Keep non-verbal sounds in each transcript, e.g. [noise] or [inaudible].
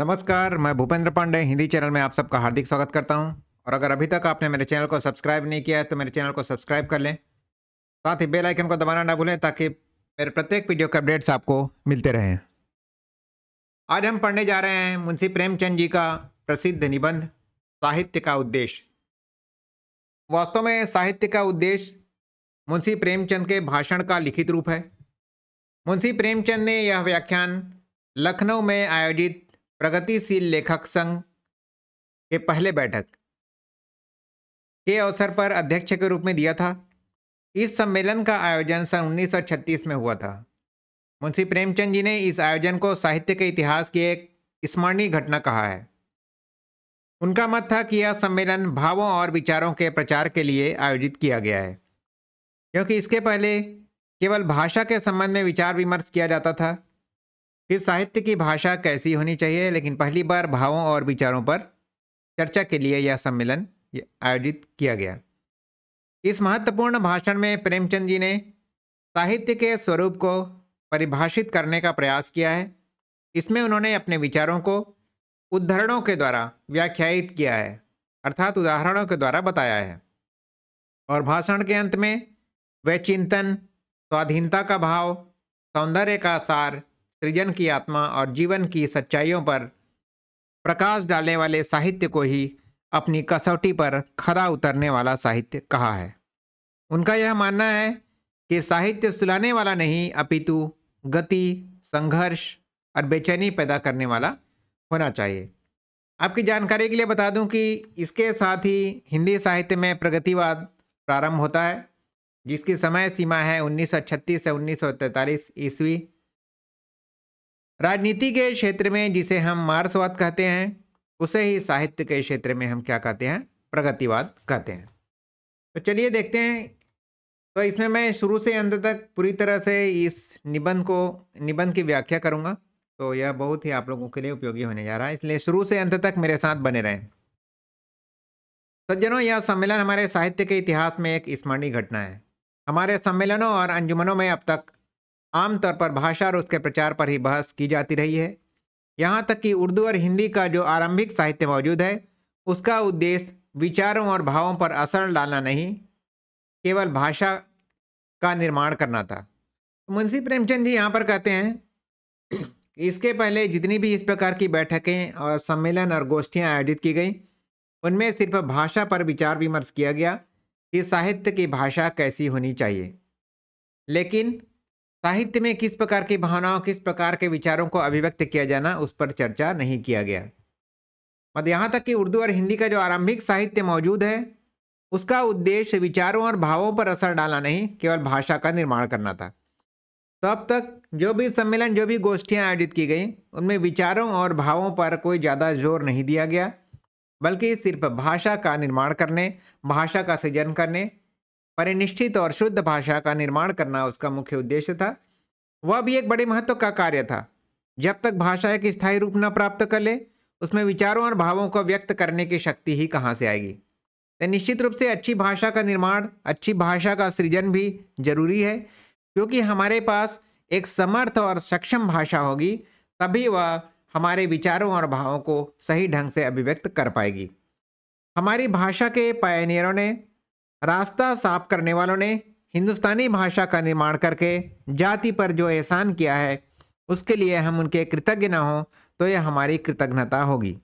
नमस्कार मैं भूपेंद्र पांडे हिंदी चैनल में आप सबका हार्दिक स्वागत करता हूं और अगर अभी तक आपने मेरे चैनल को सब्सक्राइब नहीं किया है तो मेरे चैनल को सब्सक्राइब कर लें साथ ही बेल आइकन को दबाना ना भूलें ताकि मेरे प्रत्येक वीडियो के अपडेट्स आपको मिलते रहें आज हम पढ़ने जा रहे हैं मुंशी प्रेमचंद जी का प्रसिद्ध निबंध साहित्य का उद्देश्य वास्तव में साहित्य का उद्देश्य मुंशी प्रेमचंद के भाषण का लिखित रूप है मुंशी प्रेमचंद ने यह व्याख्यान लखनऊ में आयोजित प्रगतिशील लेखक संघ के पहले बैठक के अवसर पर अध्यक्ष के रूप में दिया था इस सम्मेलन का आयोजन सन 1936 में हुआ था मुंशी प्रेमचंद जी ने इस आयोजन को साहित्य के इतिहास की एक स्मरणीय घटना कहा है उनका मत था कि यह सम्मेलन भावों और विचारों के प्रचार के लिए आयोजित किया गया है क्योंकि इसके पहले केवल भाषा के संबंध में विचार विमर्श किया जाता था कि साहित्य की भाषा कैसी होनी चाहिए लेकिन पहली बार भावों और विचारों पर चर्चा के लिए यह सम्मेलन आयोजित किया गया इस महत्वपूर्ण भाषण में प्रेमचंद जी ने साहित्य के स्वरूप को परिभाषित करने का प्रयास किया है इसमें उन्होंने अपने विचारों को उद्धरणों के द्वारा व्याख्यायित किया है अर्थात उदाहरणों के द्वारा बताया है और भाषण के अंत में वह चिंतन स्वाधीनता का भाव सौंदर्य का सार सृजन की आत्मा और जीवन की सच्चाइयों पर प्रकाश डालने वाले साहित्य को ही अपनी कसौटी पर खरा उतरने वाला साहित्य कहा है उनका यह मानना है कि साहित्य सुलाने वाला नहीं अपितु गति संघर्ष और बेचैनी पैदा करने वाला होना चाहिए आपकी जानकारी के लिए बता दूं कि इसके साथ ही हिंदी साहित्य में प्रगतिवाद प्रारंभ होता है जिसकी समय सीमा है 1936 से 1943 ईस्वी राजनीति के क्षेत्र में जिसे हम मार्क्सवाद कहते हैं उसे ही साहित्य के क्षेत्र में हम क्या कहते हैं प्रगतिवाद कहते हैं तो चलिए देखते हैं तो इसमें मैं शुरू से अंत तक पूरी तरह से इस निबंध को निबंध की व्याख्या करूँगा तो यह बहुत ही आप लोगों के लिए उपयोगी होने जा रहा है इसलिए शुरू से अंत तक मेरे साथ बने रहें सज्जनों यह सम्मेलन हमारे साहित्य के इतिहास में एक स्मरणीय घटना है हमारे सम्मेलनों और अंजुमनों में अब तक आमतौर पर भाषा और उसके प्रचार पर ही बहस की जाती रही है यहाँ तक कि उर्दू और हिंदी का जो आरंभिक साहित्य मौजूद है उसका उद्देश्य विचारों और भावों पर असर डालना नहीं केवल भाषा का निर्माण करना था मुंशी प्रेमचंद जी यहाँ पर कहते हैं कि इसके पहले जितनी भी इस प्रकार की बैठकें और सम्मेलन और गोष्ठियाँ आयोजित की गई उनमें सिर्फ भाषा पर विचार विमर्श किया गया कि साहित्य की भाषा कैसी होनी चाहिए लेकिन साहित्य में किस प्रकार की भावनाओं किस प्रकार के विचारों को अभिव्यक्त किया जाना उस पर चर्चा नहीं किया गया मत यहाँ तक कि उर्दू और हिंदी का जो आरंभिक साहित्य मौजूद है उसका उद्देश्य विचारों और भावों पर असर डालना नहीं केवल भाषा का निर्माण करना था तो अब तक जो भी सम्मेलन जो भी गोष्ठियाँ आयोजित की गई उनमें विचारों और भावों पर कोई ज़्यादा जोर नहीं दिया गया बल्कि सिर्फ भाषा का निर्माण करने भाषा का सृजन करने परिनिष्ठित और शुद्ध भाषा का निर्माण करना उसका मुख्य उद्देश्य था वह भी एक बड़े महत्व का कार्य था जब तक भाषा एक स्थायी रूप न प्राप्त कर ले उसमें विचारों और भावों को व्यक्त करने की शक्ति ही कहाँ से आएगी तो निश्चित रूप से अच्छी भाषा का निर्माण अच्छी भाषा का सृजन भी जरूरी है क्योंकि हमारे पास एक समर्थ और सक्षम भाषा होगी तभी वह हमारे विचारों और भावों को सही ढंग से अभिव्यक्त कर पाएगी हमारी भाषा के पायनियरों ने रास्ता साफ करने वालों ने हिंदुस्तानी भाषा का निर्माण करके जाति पर जो एहसान किया है उसके लिए हम उनके कृतज्ञ न हों तो यह हमारी कृतज्ञता होगी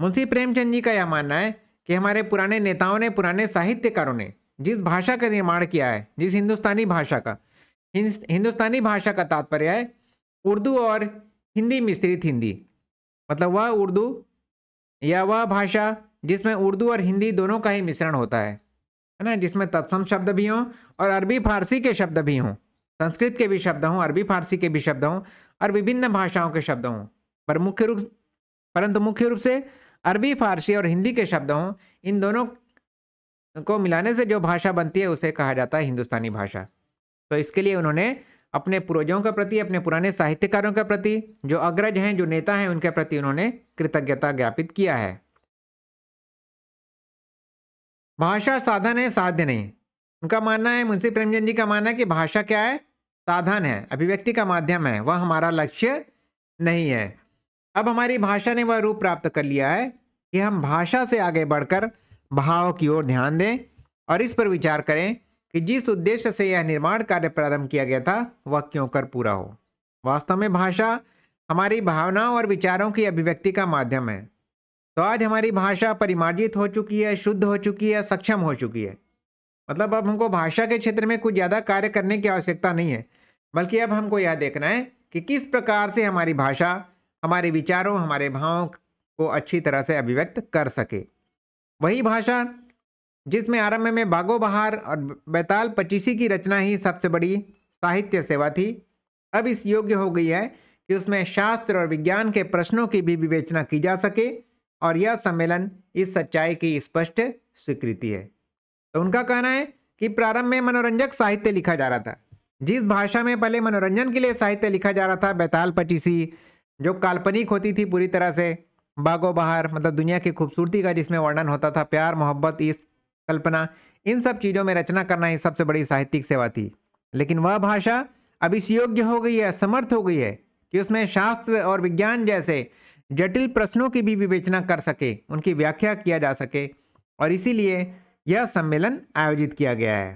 मुंशी प्रेमचंद जी का यह मानना है कि हमारे पुराने नेताओं ने पुराने साहित्यकारों ने जिस भाषा का निर्माण किया है जिस हिंदुस्तानी भाषा का हिंदुस्तानी भाषा का तात्पर्य है उर्दू और हिंदी मिश्रित हिंदी मतलब वह उर्दू या वह भाषा जिसमें उर्दू और हिंदी दोनों का ही मिश्रण होता है है ना जिसमें तत्सम शब्द भी हों और अरबी फारसी के शब्द भी हों संस्कृत के भी शब्द हों अरबी फारसी के भी शब्द हों और विभिन्न भाषाओं के शब्द हों पर मुख्य रूप परंतु मुख्य रूप से अरबी फारसी और हिंदी के शब्द हों इन दोनों को मिलाने से जो भाषा बनती है उसे कहा जाता है हिंदुस्तानी भाषा तो इसके लिए उन्होंने अपने पूर्वजों के प्रति अपने पुराने साहित्यकारों के प्रति जो अग्रज हैं जो नेता हैं उनके प्रति उन्होंने कृतज्ञता ज्ञापित किया है भाषा साधन है साध्य नहीं उनका मानना है मुंशी प्रेमचंद जी का मानना है कि भाषा क्या है साधन है अभिव्यक्ति का माध्यम है वह हमारा लक्ष्य नहीं है अब हमारी भाषा ने वह रूप प्राप्त कर लिया है कि हम भाषा से आगे बढ़कर भाव की ओर ध्यान दें और इस पर विचार करें कि जिस उद्देश्य से यह निर्माण कार्य प्रारंभ किया गया था वह क्यों कर पूरा हो वास्तव में भाषा हमारी भावनाओं और विचारों की अभिव्यक्ति का माध्यम है तो आज हमारी भाषा परिमार्जित हो चुकी है शुद्ध हो चुकी है सक्षम हो चुकी है मतलब अब हमको भाषा के क्षेत्र में कुछ ज़्यादा कार्य करने की आवश्यकता नहीं है बल्कि अब हमको यह देखना है कि किस प्रकार से हमारी भाषा हमारे विचारों हमारे भावों को अच्छी तरह से अभिव्यक्त कर सके वही भाषा जिसमें आरंभ में बागो बहार और बैताल पच्चीसी की रचना ही सबसे बड़ी साहित्य सेवा थी अब इस योग्य हो गई है कि उसमें शास्त्र और विज्ञान के प्रश्नों की भी विवेचना की जा सके और यह सम्मेलन इस सच्चाई की स्पष्ट स्वीकृति है तो उनका कहना है कि प्रारंभ में मनोरंजक साहित्य लिखा जा रहा था जिस भाषा में पहले मनोरंजन के लिए साहित्य लिखा जा रहा था बेताल पचीसी जो काल्पनिक होती थी पूरी तरह से बागो बहार मतलब दुनिया की खूबसूरती का जिसमें वर्णन होता था प्यार मोहब्बत इस कल्पना इन सब चीज़ों में रचना करना ही सबसे बड़ी साहित्यिक सेवा थी लेकिन वह भाषा अब इस योग्य हो गई है समर्थ हो गई है कि उसमें शास्त्र और विज्ञान जैसे जटिल प्रश्नों की भी विवेचना कर सके उनकी व्याख्या किया जा सके और इसीलिए यह सम्मेलन आयोजित किया गया है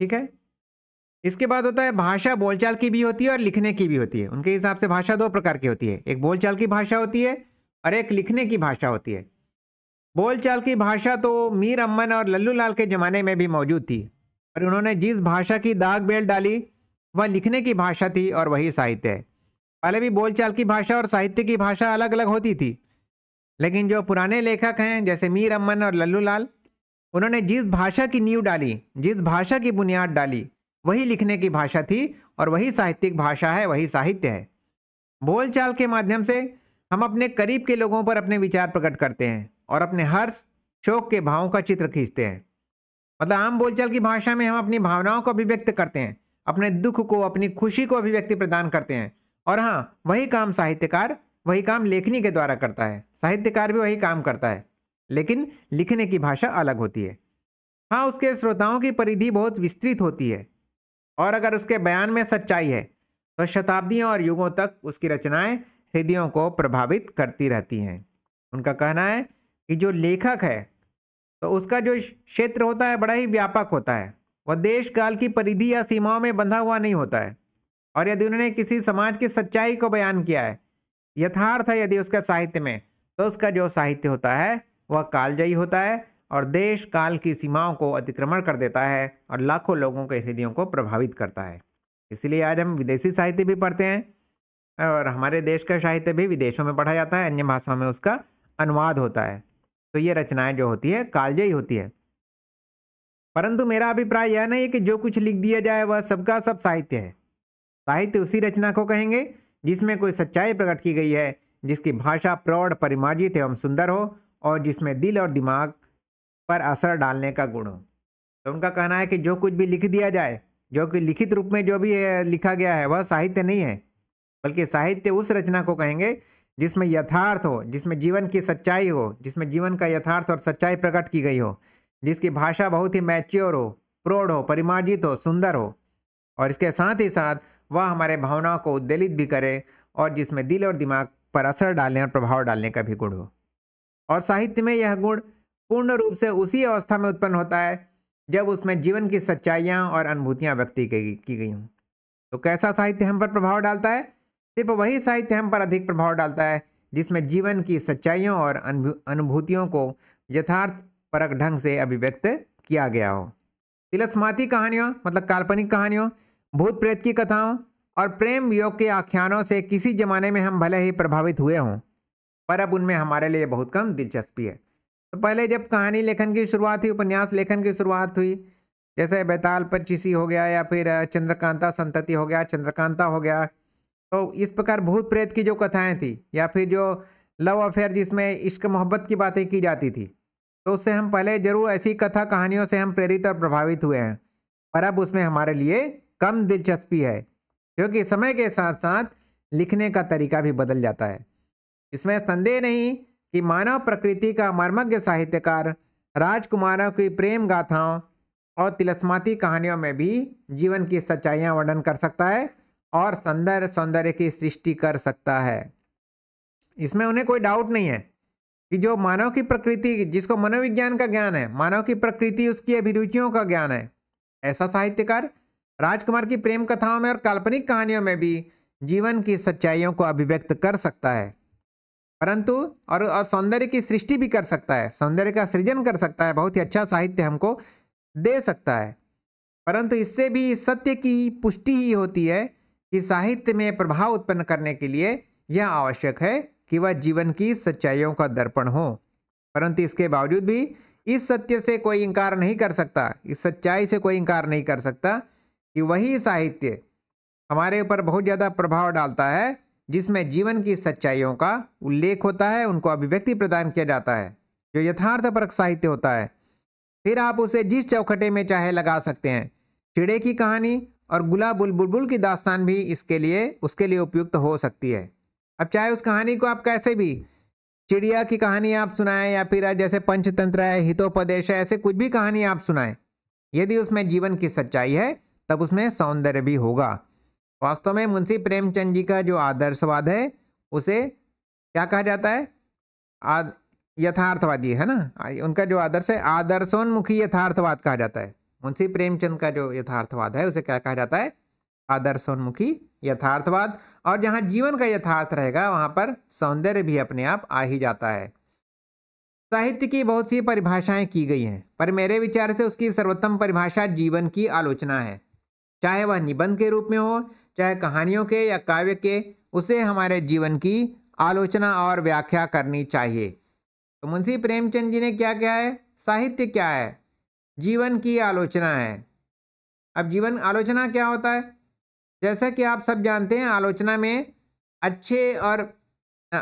ठीक है इसके बाद होता है भाषा बोलचाल की भी होती है और लिखने की भी होती है उनके हिसाब से भाषा दो प्रकार की होती है एक बोलचाल की भाषा होती है और एक लिखने की भाषा होती है बोलचाल की भाषा तो मीर अमन और लल्लू लाल के ज़माने में भी मौजूद थी और उन्होंने जिस भाषा की दाग बेल डाली वह लिखने की भाषा थी और वही साहित्य है पहले भी बोलचाल की भाषा और साहित्य की भाषा अलग अलग होती थी लेकिन जो पुराने लेखक हैं जैसे मीर अमन और लल्लू लाल उन्होंने जिस भाषा की नींव डाली जिस भाषा की बुनियाद डाली वही लिखने की भाषा थी और वही साहित्यिक भाषा है वही साहित्य है बोलचाल के माध्यम से हम अपने करीब के लोगों पर अपने विचार प्रकट करते हैं और अपने हर्ष शोक के भावों का चित्र खींचते हैं मतलब आम बोलचाल की भाषा में हम अपनी भावनाओं को अभिव्यक्त करते हैं अपने दुख को अपनी खुशी को अभिव्यक्ति प्रदान करते हैं और हाँ वही काम साहित्यकार वही काम लेखनी के द्वारा करता है साहित्यकार भी वही काम करता है लेकिन लिखने की भाषा अलग होती है हाँ उसके श्रोताओं की परिधि बहुत विस्तृत होती है और अगर उसके बयान में सच्चाई है तो शताब्दियों और युगों तक उसकी रचनाएं हृदयों को प्रभावित करती रहती हैं उनका कहना है कि जो लेखक है तो उसका जो क्षेत्र होता है बड़ा ही व्यापक होता है वह देश काल की परिधि या सीमाओं में बंधा हुआ नहीं होता है और यदि उन्होंने किसी समाज की सच्चाई को बयान किया है यथार्थ है यदि उसका साहित्य में तो उसका जो साहित्य होता है वह कालजयी होता है और देश काल की सीमाओं को अतिक्रमण कर देता है और लाखों लोगों के हृदयों को प्रभावित करता है इसलिए आज हम विदेशी साहित्य भी पढ़ते हैं और हमारे देश का साहित्य भी विदेशों में पढ़ा जाता है अन्य भाषाओं में उसका अनुवाद होता है तो ये रचनाएं जो होती है कालजयी होती है परंतु मेरा अभिप्राय यह नहीं है कि जो कुछ लिख दिया जाए वह सबका सब साहित्य है साहित्य उसी रचना को कहेंगे जिसमें कोई सच्चाई प्रकट की गई है जिसकी भाषा प्रौढ़ परिमार्जित एवं सुंदर हो और जिसमें दिल और दिमाग पर असर डालने का गुण हो तो उनका कहना है कि जो कुछ भी लिख दिया जाए जो कि लिखित रूप में जो भी लिखा गया है वह साहित्य नहीं है बल्कि साहित्य उस रचना को कहेंगे जिसमें यथार्थ हो जिसमें जीवन की सच्चाई हो जिसमें जीवन का यथार्थ और सच्चाई प्रकट की गई हो जिसकी भाषा बहुत ही मैच्योर हो प्रौढ़ हो परिमार्जित हो सुंदर हो और इसके साथ ही साथ वह हमारे भावनाओं को उद्वेलित भी करे और जिसमें दिल और दिमाग पर असर डालने और प्रभाव डालने का भी गुण हो और साहित्य में यह गुण पूर्ण रूप से उसी अवस्था में उत्पन्न होता है जब उसमें जीवन की सच्चाइयाँ और अनुभूतियाँ व्यक्त की गई हों तो कैसा साहित्य हम पर प्रभाव डालता है सिर्फ वही साहित्य हम पर अधिक प्रभाव डालता है जिसमें जीवन की सच्चाइयों और अनुभूतियों को यथार्थ परक ढंग से अभिव्यक्त किया गया हो तिलस्माती कहानियों मतलब काल्पनिक कहानियों भूत प्रेत की कथाओं और प्रेम योग के आख्यानों से किसी जमाने में हम भले ही प्रभावित हुए हों पर अब उनमें हमारे लिए बहुत कम दिलचस्पी है तो पहले जब कहानी लेखन की शुरुआत हुई उपन्यास लेखन की शुरुआत हुई जैसे बैताल पच्चीसी हो गया या फिर चंद्रकांता संतति हो गया चंद्रकांता हो गया तो इस प्रकार भूत प्रेत की जो कथाएं थी या फिर जो लव अफेयर जिसमें इश्क मोहब्बत की बातें की जाती थी तो उससे हम पहले जरूर ऐसी कथा कहानियों से हम प्रेरित और प्रभावित हुए हैं पर अब उसमें हमारे लिए कम दिलचस्पी है क्योंकि समय के साथ साथ लिखने का तरीका भी बदल जाता है इसमें संदेह नहीं कि मानव प्रकृति का मर्मज्ञ साहित्यकार राजकुमारों की प्रेम गाथाओं और तिलस्माती कहानियों में भी जीवन की सच्चाइयाँ वर्णन कर सकता है और सौंदर्य सौंदर्य की सृष्टि कर सकता है इसमें उन्हें कोई डाउट नहीं है कि जो मानव की प्रकृति जिसको मनोविज्ञान का ज्ञान है मानव की प्रकृति उसकी अभिरुचियों का ज्ञान है ऐसा साहित्यकार राजकुमार की प्रेम कथाओं में और काल्पनिक कहानियों में भी जीवन की सच्चाइयों को अभिव्यक्त कर सकता है परंतु और, और सौंदर्य की सृष्टि भी कर सकता है सौंदर्य का सृजन कर सकता है बहुत ही अच्छा साहित्य हमको दे सकता है परंतु इससे भी सत्य की पुष्टि ही होती है कि साहित्य में प्रभाव उत्पन्न करने के लिए यह आवश्यक है कि वह जीवन की सच्चाइयों का दर्पण हो परंतु इसके बावजूद भी इस सत्य से कोई इंकार नहीं कर सकता इस सच्चाई से कोई इंकार नहीं कर सकता कि वही साहित्य हमारे ऊपर बहुत ज़्यादा प्रभाव डालता है जिसमें जीवन की सच्चाइयों का उल्लेख होता है उनको अभिव्यक्ति प्रदान किया जाता है जो यथार्थपरक साहित्य होता है फिर आप उसे जिस चौखटे में चाहे लगा सकते हैं चिड़े की कहानी और गुलाब बुलबुलबुल बुल की दास्तान भी इसके लिए उसके लिए उपयुक्त हो सकती है अब चाहे उस कहानी को आप कैसे भी चिड़िया की कहानी आप सुनाएं या फिर जैसे पंचतंत्र है हितोपदेश है ऐसे कुछ भी कहानी आप सुनाएं यदि उसमें जीवन की सच्चाई है तब उसमें सौंदर्य भी होगा वास्तव में मुंशी प्रेमचंद जी का जो आदर्शवाद है उसे क्या कहा जाता है आद यथार्थवादी है ना उनका जो आदर्श है आदर्शोन्मुखी यथार्थवाद कहा जाता है मुंशी प्रेमचंद का जो यथार्थवाद है उसे क्या कहा जाता है आदर्शोन्मुखी यथार्थवाद और जहां जीवन का यथार्थ रहेगा वहां पर सौंदर्य भी अपने आप आ ही जाता है साहित्य की बहुत सी परिभाषाएं की गई हैं पर मेरे विचार से उसकी सर्वोत्तम परिभाषा जीवन की आलोचना है चाहे वह निबंध के रूप में हो चाहे कहानियों के या काव्य के उसे हमारे जीवन की आलोचना और व्याख्या करनी चाहिए तो मुंशी प्रेमचंद जी ने क्या क्या है साहित्य क्या है जीवन की आलोचना है अब जीवन आलोचना क्या होता है जैसा कि आप सब जानते हैं आलोचना में अच्छे और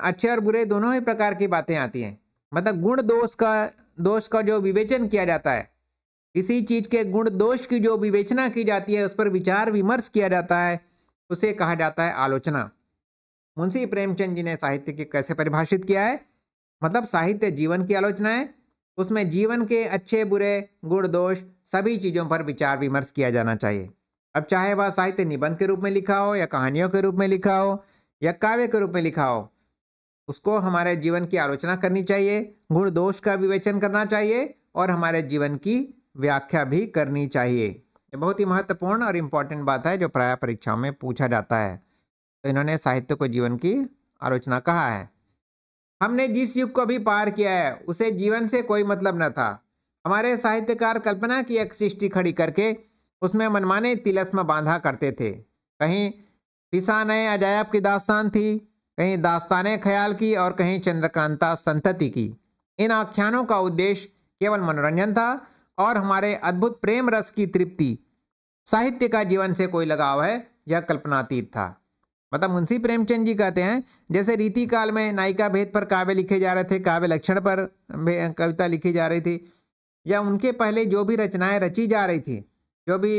अच्छे और बुरे दोनों ही प्रकार की बातें आती हैं मतलब गुण दोष का दोष का जो विवेचन किया जाता है किसी चीज के गुण दोष की जो विवेचना की जाती है उस पर विचार विमर्श किया जाता है उसे कहा जाता है आलोचना मुंशी प्रेमचंद जी ने साहित्य के कैसे परिभाषित किया है मतलब साहित्य जीवन की आलोचना है उसमें जीवन के अच्छे बुरे गुण दोष सभी चीज़ों पर विचार विमर्श किया जाना चाहिए अब चाहे वह साहित्य निबंध के रूप में लिखा हो या कहानियों के रूप में लिखा हो या काव्य के रूप में लिखा हो उसको हमारे जीवन की आलोचना करनी चाहिए गुण दोष का विवेचन करना चाहिए और हमारे जीवन की व्याख्या भी करनी चाहिए ये बहुत ही महत्वपूर्ण और इम्पॉर्टेंट बात है जो प्राय परीक्षाओं में पूछा जाता है तो इन्होंने साहित्य को जीवन की आलोचना कहा है हमने जिस युग को भी पार किया है उसे जीवन से कोई मतलब न था हमारे साहित्यकार कल्पना की एक सृष्टि खड़ी करके उसमें मनमाने तिलस्म बांधा करते थे कहीं नए अजायब की दास्तान थी कहीं दास्तान ख्याल की और कहीं चंद्रकांता संतति की इन आख्यानों का उद्देश्य केवल मनोरंजन था और हमारे अद्भुत प्रेम रस की तृप्ति साहित्य का जीवन से कोई लगाव है यह कल्पनातीत था मतलब मुंशी प्रेमचंद जी कहते हैं जैसे रीति काल में नायिका भेद पर काव्य लिखे जा रहे थे काव्य लक्षण पर कविता लिखी जा रही थी या उनके पहले जो भी रचनाएं रची जा रही थी जो भी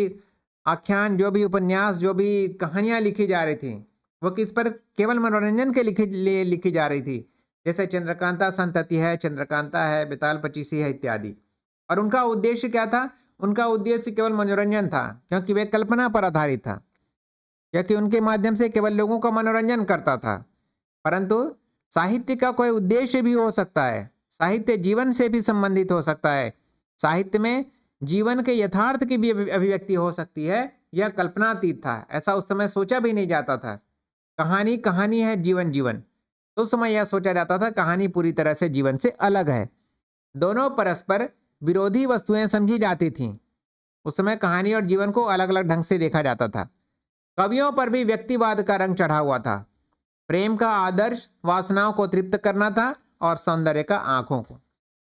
आख्यान जो भी उपन्यास जो भी कहानियां लिखी जा रही थी वो किस पर केवल मनोरंजन के लिखे लिखी जा रही थी जैसे चंद्रकांता संतति है चंद्रकांता है बेताल पचीसी है इत्यादि और उनका उद्देश्य क्या था उनका उद्देश्य केवल मनोरंजन था क्योंकि वे कल्पना पर आधारित था क्योंकि उनके माध्यम से केवल लोगों का मनोरंजन करता था परंतु साहित्य का कोई उद्देश्य भी हो सकता है साहित्य जीवन से भी संबंधित हो सकता है साहित्य में जीवन के यथार्थ की भी अभिव्यक्ति हो सकती है यह कल्पनातीत था ऐसा उस समय सोचा भी नहीं जाता था कहानी कहानी है जीवन जीवन तो उस समय यह सोचा जाता था कहानी पूरी तरह से जीवन से अलग है दोनों परस्पर विरोधी वस्तुएं समझी जाती थीं उस समय कहानी और जीवन को अलग अलग ढंग से देखा जाता था कवियों पर भी व्यक्तिवाद का रंग चढ़ा हुआ था प्रेम का आदर्श वासनाओं को तृप्त करना था और सौंदर्य का आंखों को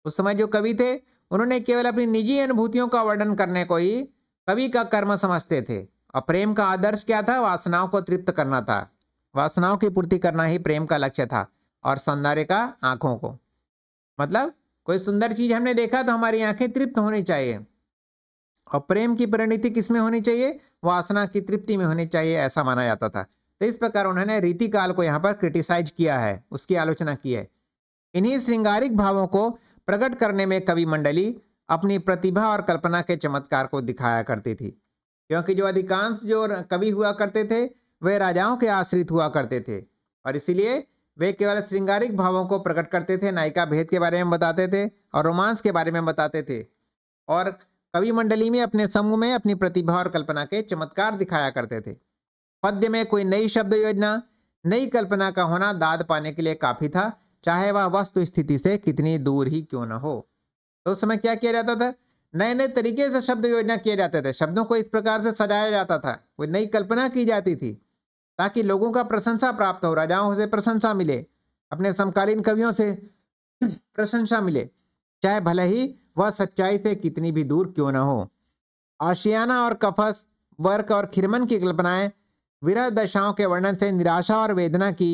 उस समय जो कवि थे उन्होंने केवल अपनी निजी अनुभूतियों का वर्णन करने को ही कवि का कर्म समझते थे और प्रेम का आदर्श क्या था वासनाओं को तृप्त करना था वासनाओं की पूर्ति करना ही प्रेम का लक्ष्य था और सौंदर्य का आंखों को मतलब कोई सुंदर चीज हमने देखा तो हमारी आंखें तृप्त होनी चाहिए और प्रेम की परिणति किसमें होनी चाहिए वासना की तृप्ति में होनी चाहिए ऐसा माना जाता था तो इस प्रकार उन्होंने रीति काल को यहाँ पर क्रिटिसाइज किया है उसकी आलोचना की है इन्हीं श्रृंगारिक भावों को प्रकट करने में कवि मंडली अपनी प्रतिभा और कल्पना के चमत्कार को दिखाया करती थी क्योंकि जो अधिकांश जो कवि हुआ करते थे वे राजाओं के आश्रित हुआ करते थे और इसीलिए वे केवल श्रृंगारिक भावों को प्रकट करते थे नायिका भेद के बारे में बताते थे और रोमांस के बारे में बताते थे और कवि मंडली में अपने समूह में अपनी प्रतिभा और कल्पना के चमत्कार दिखाया करते थे पद्य में कोई नई शब्द योजना नई कल्पना का होना दाद पाने के लिए काफी था चाहे वह वस्तु स्थिति से कितनी दूर ही क्यों ना हो तो उस समय क्या किया जाता था नए नए तरीके से शब्द योजना किए जाते थे शब्दों को इस प्रकार से सजाया जाता था कोई नई कल्पना की जाती थी ताकि लोगों का प्रशंसा प्राप्त हो राजाओं से प्रशंसा मिले अपने समकालीन कवियों से प्रशंसा मिले चाहे भले ही वह सच्चाई से कितनी भी दूर क्यों न हो आशियाना और कफस वर्क और खिरमन की कल्पनाएं विरह दशाओं के वर्णन से निराशा और वेदना की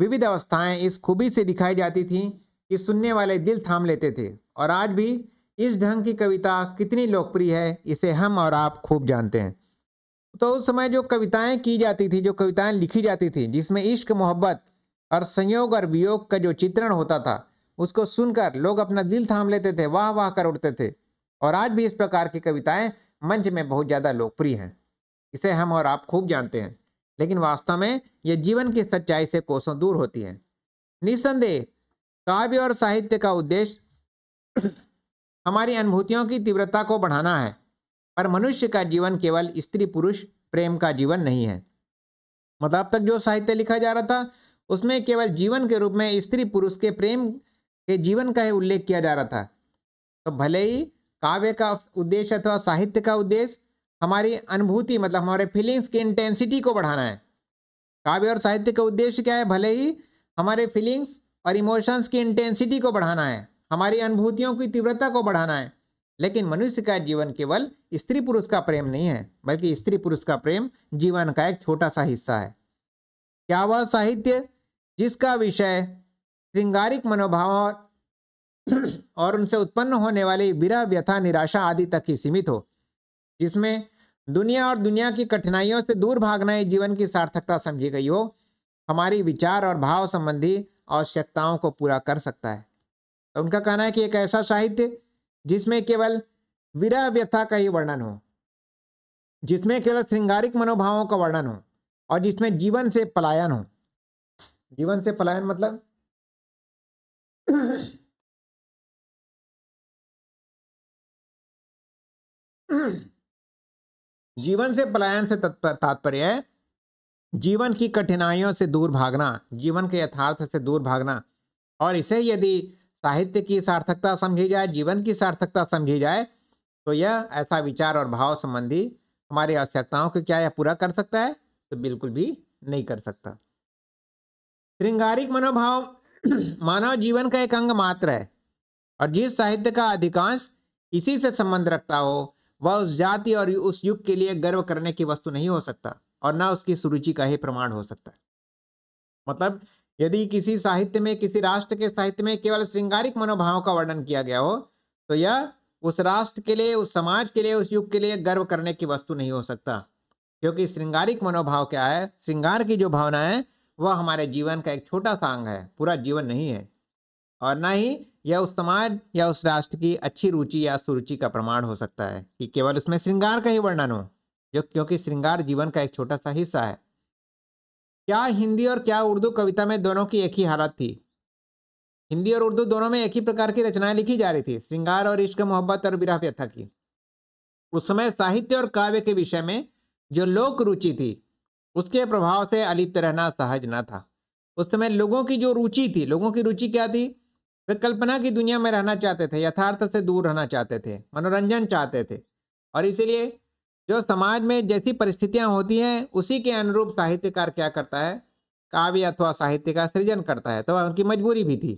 विविध अवस्थाएं इस खूबी से दिखाई जाती थीं कि सुनने वाले दिल थाम लेते थे और आज भी इस ढंग की कविता कितनी लोकप्रिय है इसे हम और आप खूब जानते हैं तो उस समय जो कविताएं की जाती थी जो कविताएं लिखी जाती थी जिसमें इश्क मोहब्बत और संयोग और वियोग का जो चित्रण होता था उसको सुनकर लोग अपना दिल थाम लेते थे वाह वाह कर उठते थे और आज भी इस प्रकार की कविताएं मंच में बहुत ज़्यादा लोकप्रिय हैं इसे हम और आप खूब जानते हैं लेकिन वास्तव में यह जीवन की सच्चाई से कोसों दूर होती है निसंदेह काव्य और साहित्य का उद्देश्य [clears throat] हमारी अनुभूतियों की तीव्रता को बढ़ाना है पर मनुष्य का जीवन केवल स्त्री पुरुष प्रेम का जीवन नहीं है मतलब अब तक जो साहित्य लिखा जा रहा था उसमें केवल जीवन के रूप में स्त्री पुरुष के प्रेम के जीवन का ही उल्लेख किया जा रहा था तो भले ही काव्य का उद्देश्य अथवा साहित्य का उद्देश्य हमारी अनुभूति मतलब हमारे फीलिंग्स की इंटेंसिटी को बढ़ाना है काव्य और साहित्य का उद्देश्य क्या है भले ही हमारे फीलिंग्स और इमोशंस की इंटेंसिटी को बढ़ाना है हमारी अनुभूतियों की तीव्रता को बढ़ाना है लेकिन मनुष्य का जीवन केवल स्त्री पुरुष का प्रेम नहीं है बल्कि स्त्री पुरुष का प्रेम जीवन का एक छोटा सा हिस्सा है क्या वह साहित्य जिसका विषय श्रृंगारिक मनोभाव [clears throat] और उनसे उत्पन्न होने वाली विरह व्यथा निराशा आदि तक ही सीमित हो जिसमें दुनिया और दुनिया की कठिनाइयों से दूर भागना ही जीवन की सार्थकता समझी गई हो हमारी विचार और भाव संबंधी आवश्यकताओं को पूरा कर सकता है तो उनका कहना है कि एक ऐसा साहित्य जिसमें केवल विरह व्यथा का ही वर्णन हो जिसमें केवल श्रृंगारिक मनोभावों का वर्णन हो और जिसमें जीवन से पलायन हो जीवन से पलायन मतलब जीवन से पलायन से तत्पर तात्पर्य है जीवन की कठिनाइयों से दूर भागना जीवन के यथार्थ से दूर भागना और इसे यदि साहित्य की सार्थकता समझी जाए जीवन की सार्थकता समझी जाए तो यह ऐसा विचार और भाव संबंधी हमारी आवश्यकताओं को क्या यह पूरा कर सकता है तो बिल्कुल भी नहीं कर सकता श्रृंगारिक मनोभाव [clears throat] मानव जीवन का एक अंग मात्र है और जिस साहित्य का अधिकांश इसी से संबंध रखता हो वह उस जाति और उस युग के लिए गर्व करने की वस्तु नहीं हो सकता और ना उसकी सुरुचि का ही प्रमाण हो सकता है मतलब यदि किसी साहित्य में किसी राष्ट्र के साहित्य में केवल श्रृंगारिक मनोभाव का वर्णन किया गया हो तो यह उस राष्ट्र के लिए उस समाज के लिए उस युग के लिए गर्व करने की वस्तु नहीं हो सकता क्योंकि श्रृंगारिक मनोभाव क्या है श्रृंगार की जो भावना है वह हमारे जीवन का एक छोटा सा अंग है पूरा जीवन नहीं है और ना ही यह उस समाज या उस राष्ट्र की अच्छी रुचि या सुरुचि का प्रमाण हो सकता है कि केवल उसमें श्रृंगार का ही वर्णन हो जो क्योंकि श्रृंगार जीवन का एक छोटा सा हिस्सा है क्या हिंदी और क्या उर्दू कविता में दोनों की एक ही हालत थी हिंदी और उर्दू दोनों में एक ही प्रकार की रचनाएं लिखी जा रही थी श्रृंगार और इश्क मोहब्बत और विराह व्यथा की उस समय साहित्य और काव्य के विषय में जो लोक रुचि थी उसके प्रभाव से अलिप्त रहना सहज न था उस समय लोगों की जो रुचि थी लोगों की रुचि क्या थी वे कल्पना की दुनिया में रहना चाहते थे यथार्थ से दूर रहना चाहते थे मनोरंजन चाहते थे और इसीलिए जो समाज में जैसी परिस्थितियां होती हैं उसी के अनुरूप साहित्यकार क्या करता है काव्य अथवा साहित्य का सृजन करता है तो उनकी मजबूरी भी थी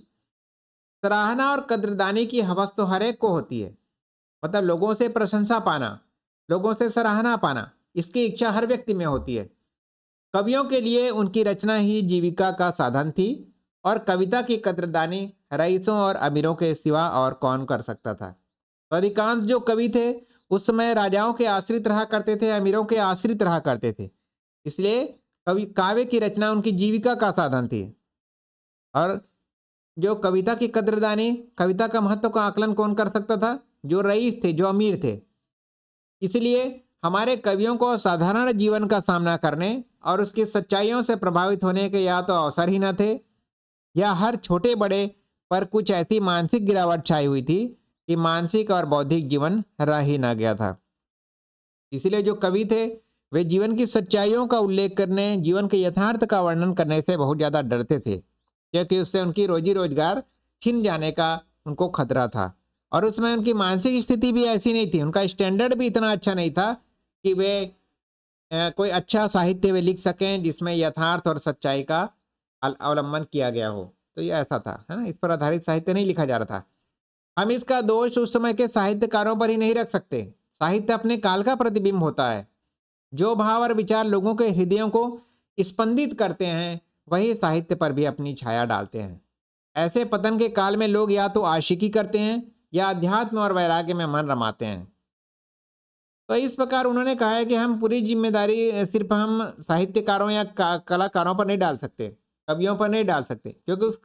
सराहना और कद्रदानी की हवस तो हर एक को होती है मतलब लोगों से प्रशंसा पाना लोगों से सराहना पाना इसकी इच्छा हर व्यक्ति में होती है कवियों के लिए उनकी रचना ही जीविका का साधन थी और कविता की कद्रदानी रईसों और अमीरों के सिवा और कौन कर सकता था तो अधिकांश जो कवि थे उस समय राजाओं के आश्रित रहा करते थे अमीरों के आश्रित रहा करते थे इसलिए कवि काव्य की रचना उनकी जीविका का साधन थी और जो कविता की कदरदानी कविता का महत्व का आकलन कौन कर सकता था जो रईस थे जो अमीर थे इसलिए हमारे कवियों को साधारण जीवन का सामना करने और उसकी सच्चाइयों से प्रभावित होने के या तो अवसर ही न थे या हर छोटे बड़े पर कुछ ऐसी मानसिक गिरावट छाई हुई थी कि मानसिक और बौद्धिक जीवन रह ही ना गया था इसीलिए जो कवि थे वे जीवन की सच्चाइयों का उल्लेख करने जीवन के यथार्थ का वर्णन करने से बहुत ज़्यादा डरते थे क्योंकि उससे उनकी रोजी रोजगार छिन जाने का उनको खतरा था और उसमें उनकी मानसिक स्थिति भी ऐसी नहीं थी उनका स्टैंडर्ड भी इतना अच्छा नहीं था कि वे कोई अच्छा साहित्य वे लिख सकें जिसमें यथार्थ और सच्चाई का अवलंबन किया गया हो तो ये ऐसा था है ना इस पर आधारित साहित्य नहीं लिखा जा रहा था हम इसका दोष उस समय के साहित्यकारों पर ही नहीं रख सकते साहित्य अपने काल का प्रतिबिंब होता है जो भाव और विचार लोगों के हृदयों को स्पंदित करते हैं वही साहित्य पर भी अपनी छाया डालते हैं ऐसे पतन के काल में लोग या तो आशिकी करते हैं या अध्यात्म और वैराग्य में मन रमाते हैं तो इस प्रकार उन्होंने कहा है कि हम पूरी जिम्मेदारी सिर्फ हम साहित्यकारों या कलाकारों पर नहीं डाल सकते कवियों पर नहीं डाल सकते क्योंकि उस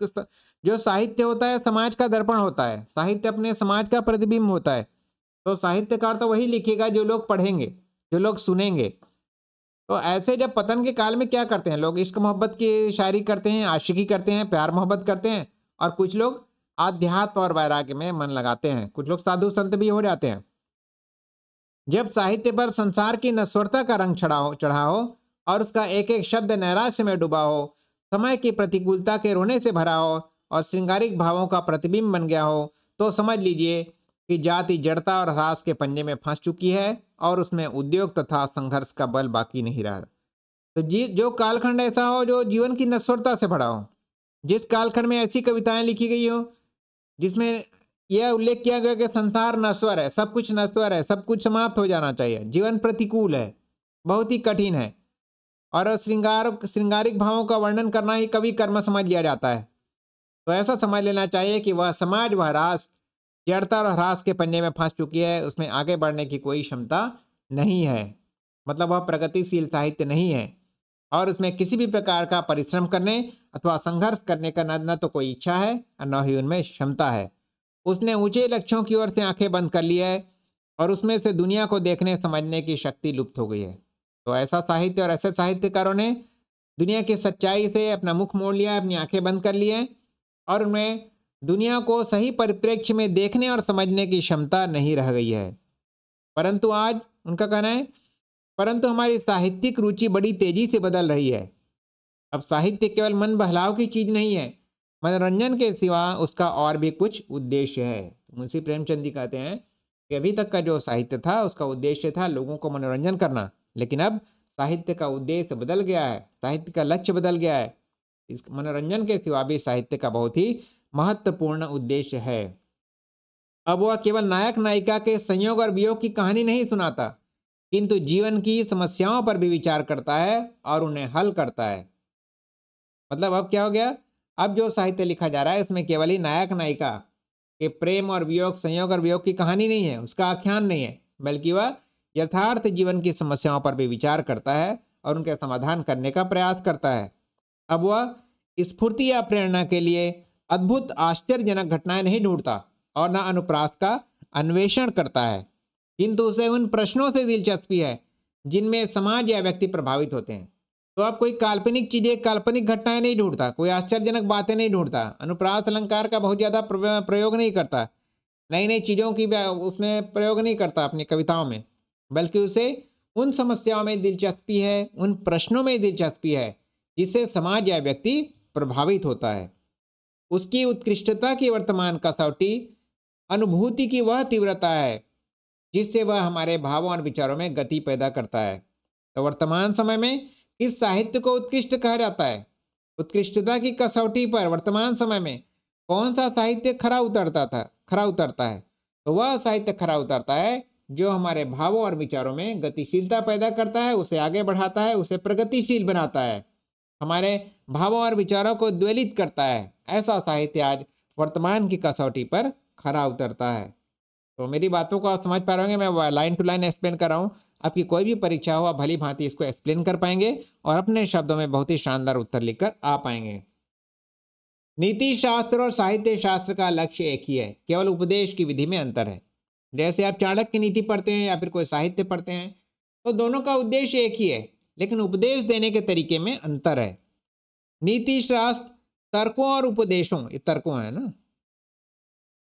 जो साहित्य होता है समाज का दर्पण होता है साहित्य अपने समाज का प्रतिबिंब होता है तो साहित्यकार तो वही लिखेगा जो लोग पढ़ेंगे जो लोग सुनेंगे तो ऐसे जब पतन के काल में क्या करते हैं लोग इश्क मोहब्बत की शायरी करते हैं आशिकी करते हैं प्यार मोहब्बत करते हैं और कुछ लोग आध्यात्म और वैराग्य में मन लगाते हैं कुछ लोग साधु संत भी हो जाते हैं जब साहित्य पर संसार की नस्वरता का रंग चढ़ा हो चढ़ा हो और उसका एक एक शब्द नैराश्य में डूबा हो समय की प्रतिकूलता के रोने से भरा हो और श्रृंगारिक भावों का प्रतिबिंब बन गया हो तो समझ लीजिए कि जाति जड़ता और ह्रास के पंजे में फंस चुकी है और उसमें उद्योग तथा संघर्ष का बल बाकी नहीं रहा तो जी जो कालखंड ऐसा हो जो जीवन की नस्वरता से भरा हो जिस कालखंड में ऐसी कविताएं लिखी गई हो जिसमें यह उल्लेख किया गया कि संसार नश्वर है सब कुछ नश्वर है सब कुछ समाप्त हो जाना चाहिए जीवन प्रतिकूल है बहुत ही कठिन है और श्रृंगार श्रृंगारिक भावों का वर्णन करना ही कवि कर्म समझ लिया जाता है तो ऐसा समझ लेना चाहिए कि वह समाज व राष्ट्र जड़ता और ह्रास के पन्ने में फंस चुकी है उसमें आगे बढ़ने की कोई क्षमता नहीं है मतलब वह प्रगतिशील साहित्य नहीं है और उसमें किसी भी प्रकार का परिश्रम करने अथवा संघर्ष करने का न तो कोई इच्छा है और न ही उनमें क्षमता है उसने ऊंचे लक्ष्यों की ओर से आंखें बंद कर ली है और उसमें से दुनिया को देखने समझने की शक्ति लुप्त हो गई है तो ऐसा साहित्य और ऐसे साहित्यकारों ने दुनिया की सच्चाई से अपना मुख मोड़ लिया अपनी आंखें बंद कर ली है और उनमें दुनिया को सही परिप्रेक्ष्य में देखने और समझने की क्षमता नहीं रह गई है परंतु आज उनका कहना है परंतु हमारी साहित्यिक रुचि बड़ी तेजी से बदल रही है अब साहित्य केवल मन बहलाव की चीज़ नहीं है मनोरंजन के सिवा उसका और भी कुछ उद्देश्य है मुंशी प्रेमचंद जी कहते हैं कि अभी तक का जो साहित्य था उसका उद्देश्य था लोगों को मनोरंजन करना लेकिन अब साहित्य का उद्देश्य बदल गया है साहित्य का लक्ष्य बदल गया है इस मनोरंजन के सिवा भी साहित्य का बहुत ही महत्वपूर्ण उद्देश्य है अब वह केवल नायक नायिका के संयोग और वियोग की कहानी नहीं सुनाता किंतु जीवन की समस्याओं पर भी विचार करता है और उन्हें हल करता है मतलब अब क्या हो गया अब जो साहित्य लिखा जा रहा है इसमें केवल ही नायक नायिका के प्रेम और वियोग संयोग और वियोग की कहानी नहीं है उसका आख्यान नहीं है बल्कि वह यथार्थ जीवन की समस्याओं पर भी विचार करता है और उनके समाधान करने का प्रयास करता है अब वह स्फूर्ति या प्रेरणा के लिए अद्भुत आश्चर्यजनक घटनाएं नहीं ढूंढता और न अनुप्रास का अन्वेषण करता है किंतु उसे उन प्रश्नों से दिलचस्पी है जिनमें समाज या व्यक्ति प्रभावित होते हैं तो अब कोई काल्पनिक चीजें काल्पनिक घटनाएं नहीं ढूंढता कोई आश्चर्यजनक बातें नहीं ढूंढता अनुप्रास अलंकार का बहुत ज़्यादा प्रयोग नहीं करता नई नई चीज़ों की उसमें प्रयोग नहीं करता अपनी कविताओं में बल्कि उसे उन समस्याओं में दिलचस्पी है उन प्रश्नों में दिलचस्पी है जिससे समाज या व्यक्ति प्रभावित होता है उसकी उत्कृष्टता की वर्तमान कसौटी अनुभूति की वह तीव्रता है जिससे वह हमारे भावों और विचारों में गति पैदा करता है तो वर्तमान समय में इस साहित्य को उत्कृष्ट कहा जाता है उत्कृष्टता की कसौटी पर वर्तमान समय में कौन सा साहित्य खरा उतरता था खरा उतरता है तो वह साहित्य खरा उतरता है जो हमारे भावों और विचारों में गतिशीलता पैदा करता है उसे आगे बढ़ाता है उसे प्रगतिशील बनाता है हमारे भावों और विचारों को द्वेलित करता है ऐसा साहित्य आज वर्तमान की कसौटी पर खरा उतरता है तो मेरी बातों को आप समझ पा रहे होंगे मैं लाइन टू लाइन एक्सप्लेन कर रहा हूँ आपकी कोई भी परीक्षा हो आप भली भांति इसको एक्सप्लेन कर पाएंगे और अपने शब्दों में बहुत ही शानदार उत्तर लिखकर आ पाएंगे नीति शास्त्र और साहित्य शास्त्र का लक्ष्य एक ही है केवल उपदेश की विधि में अंतर है जैसे आप चाणक्य नीति पढ़ते हैं या फिर कोई साहित्य पढ़ते हैं तो दोनों का उद्देश्य एक ही है लेकिन उपदेश देने के तरीके में अंतर है नीति शास्त्र तर्कों और उपदेशों ये तर्कों है ना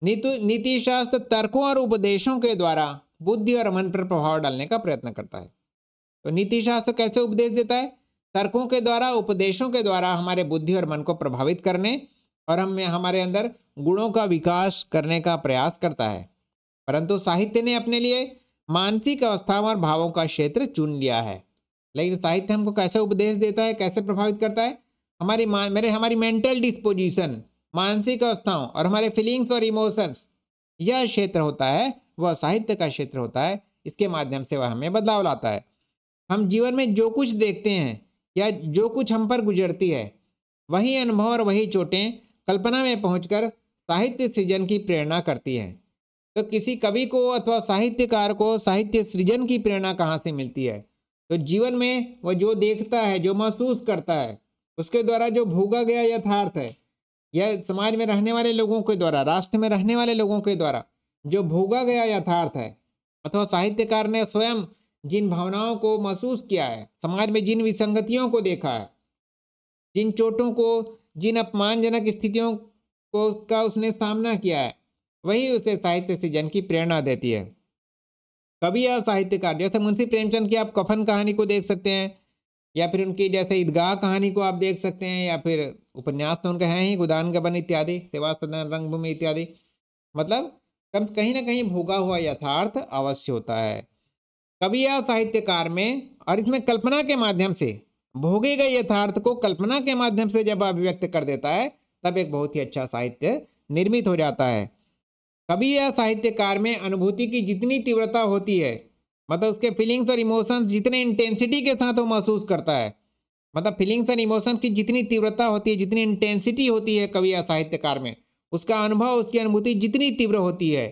नीति नीति शास्त्र तर्कों और उपदेशों के द्वारा बुद्धि और मन पर प्रभाव डालने का प्रयत्न करता है तो नीति शास्त्र कैसे उपदेश देता है तर्कों के द्वारा उपदेशों के द्वारा हमारे बुद्धि और मन को प्रभावित करने और हम हमारे अंदर गुणों का विकास करने का प्रयास करता है परंतु साहित्य ने अपने लिए मानसिक अवस्थाओं और भावों का क्षेत्र चुन लिया है लेकिन साहित्य हमको कैसे उपदेश देता है कैसे प्रभावित करता है हमारी मेरे हमारी मेंटल डिस्पोजिशन मानसिक अवस्थाओं और हमारे फीलिंग्स और इमोशंस यह क्षेत्र होता है वह साहित्य का क्षेत्र होता है इसके माध्यम से वह हमें बदलाव लाता है हम जीवन में जो कुछ देखते हैं या जो कुछ हम पर गुजरती है वही अनुभव और वही चोटें कल्पना में पहुंचकर साहित्य सृजन की प्रेरणा करती है तो किसी कवि को अथवा साहित्यकार को साहित्य सृजन की प्रेरणा कहाँ से मिलती है तो जीवन में वह जो देखता है जो महसूस करता है उसके द्वारा जो भोगा गया यथार्थ है यह समाज में रहने वाले लोगों के द्वारा राष्ट्र में रहने वाले लोगों के द्वारा जो भोगा गया यथार्थ है अथवा साहित्यकार ने स्वयं जिन भावनाओं को महसूस किया है समाज में जिन विसंगतियों को देखा है जिन चोटों को जिन अपमानजनक स्थितियों को का उसने सामना किया है वही उसे साहित्य से जन की प्रेरणा देती है कवि या साहित्यकार जैसे मुंशी प्रेमचंद की आप कफन कहानी को देख सकते हैं या फिर उनकी जैसे ईदगाह कहानी को आप देख सकते हैं या फिर उपन्यास तो उनके हैं ही गोदान गबन इत्यादि सेवा सदन रंगभूमि इत्यादि मतलब कम कहीं ना कहीं भोगा हुआ यथार्थ अवश्य होता है कवि या साहित्यकार में और इसमें कल्पना के माध्यम से भोगे गए यथार्थ को कल्पना के माध्यम से जब अभिव्यक्त कर देता है तब एक बहुत ही अच्छा साहित्य निर्मित हो जाता है कभी यह साहित्यकार में अनुभूति की जितनी तीव्रता होती है मतलब उसके फीलिंग्स और इमोशंस जितने इंटेंसिटी के साथ वो महसूस करता है मतलब फीलिंग्स और इमोशंस की जितनी तीव्रता होती है जितनी इंटेंसिटी होती है कवि या साहित्यकार में उसका अनुभव उसकी अनुभूति जितनी तीव्र होती है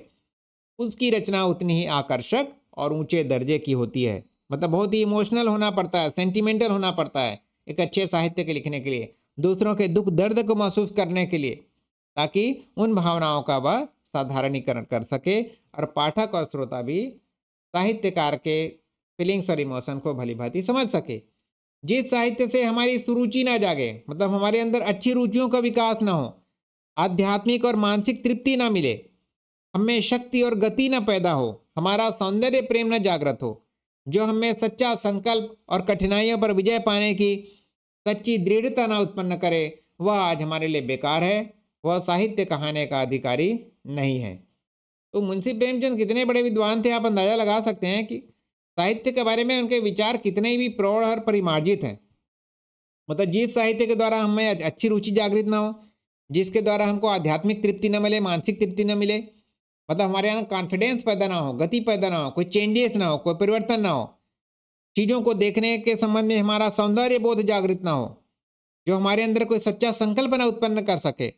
उसकी रचना उतनी ही आकर्षक और ऊंचे दर्जे की होती है मतलब बहुत ही इमोशनल होना पड़ता है सेंटिमेंटल होना पड़ता है एक अच्छे साहित्य के लिखने के लिए दूसरों के दुख दर्द को महसूस करने के लिए ताकि उन भावनाओं का वह साधारणीकरण कर सके और पाठक और श्रोता भी साहित्यकार के फीलिंग्स और इमोशन को भली भांति समझ सके जिस साहित्य से हमारी सुरुचि ना जागे मतलब हमारे अंदर अच्छी रुचियों का विकास ना हो आध्यात्मिक और मानसिक तृप्ति ना मिले हमें शक्ति और गति ना पैदा हो हमारा सौंदर्य प्रेम ना जागृत हो जो हमें सच्चा संकल्प और कठिनाइयों पर विजय पाने की सच्ची दृढ़ता ना उत्पन्न करे वह आज हमारे लिए बेकार है वह साहित्य कहानी का अधिकारी नहीं है तो मुंशी प्रेमचंद कितने बड़े विद्वान थे आप अंदाज़ा लगा सकते हैं कि साहित्य के बारे में उनके विचार कितने भी प्रौढ़ और परिमार्जित हैं मतलब जिस साहित्य के द्वारा हमें अच्छी रुचि जागृत ना हो जिसके द्वारा हमको आध्यात्मिक तृप्ति न मिले मानसिक तृप्ति न मिले मतलब हमारे यहाँ कॉन्फिडेंस पैदा ना हो गति पैदा ना हो कोई चेंजेस ना हो कोई परिवर्तन ना हो चीज़ों को देखने के संबंध में हमारा सौंदर्य बोध जागृत ना हो जो हमारे अंदर कोई सच्चा संकल्प ना उत्पन्न कर सके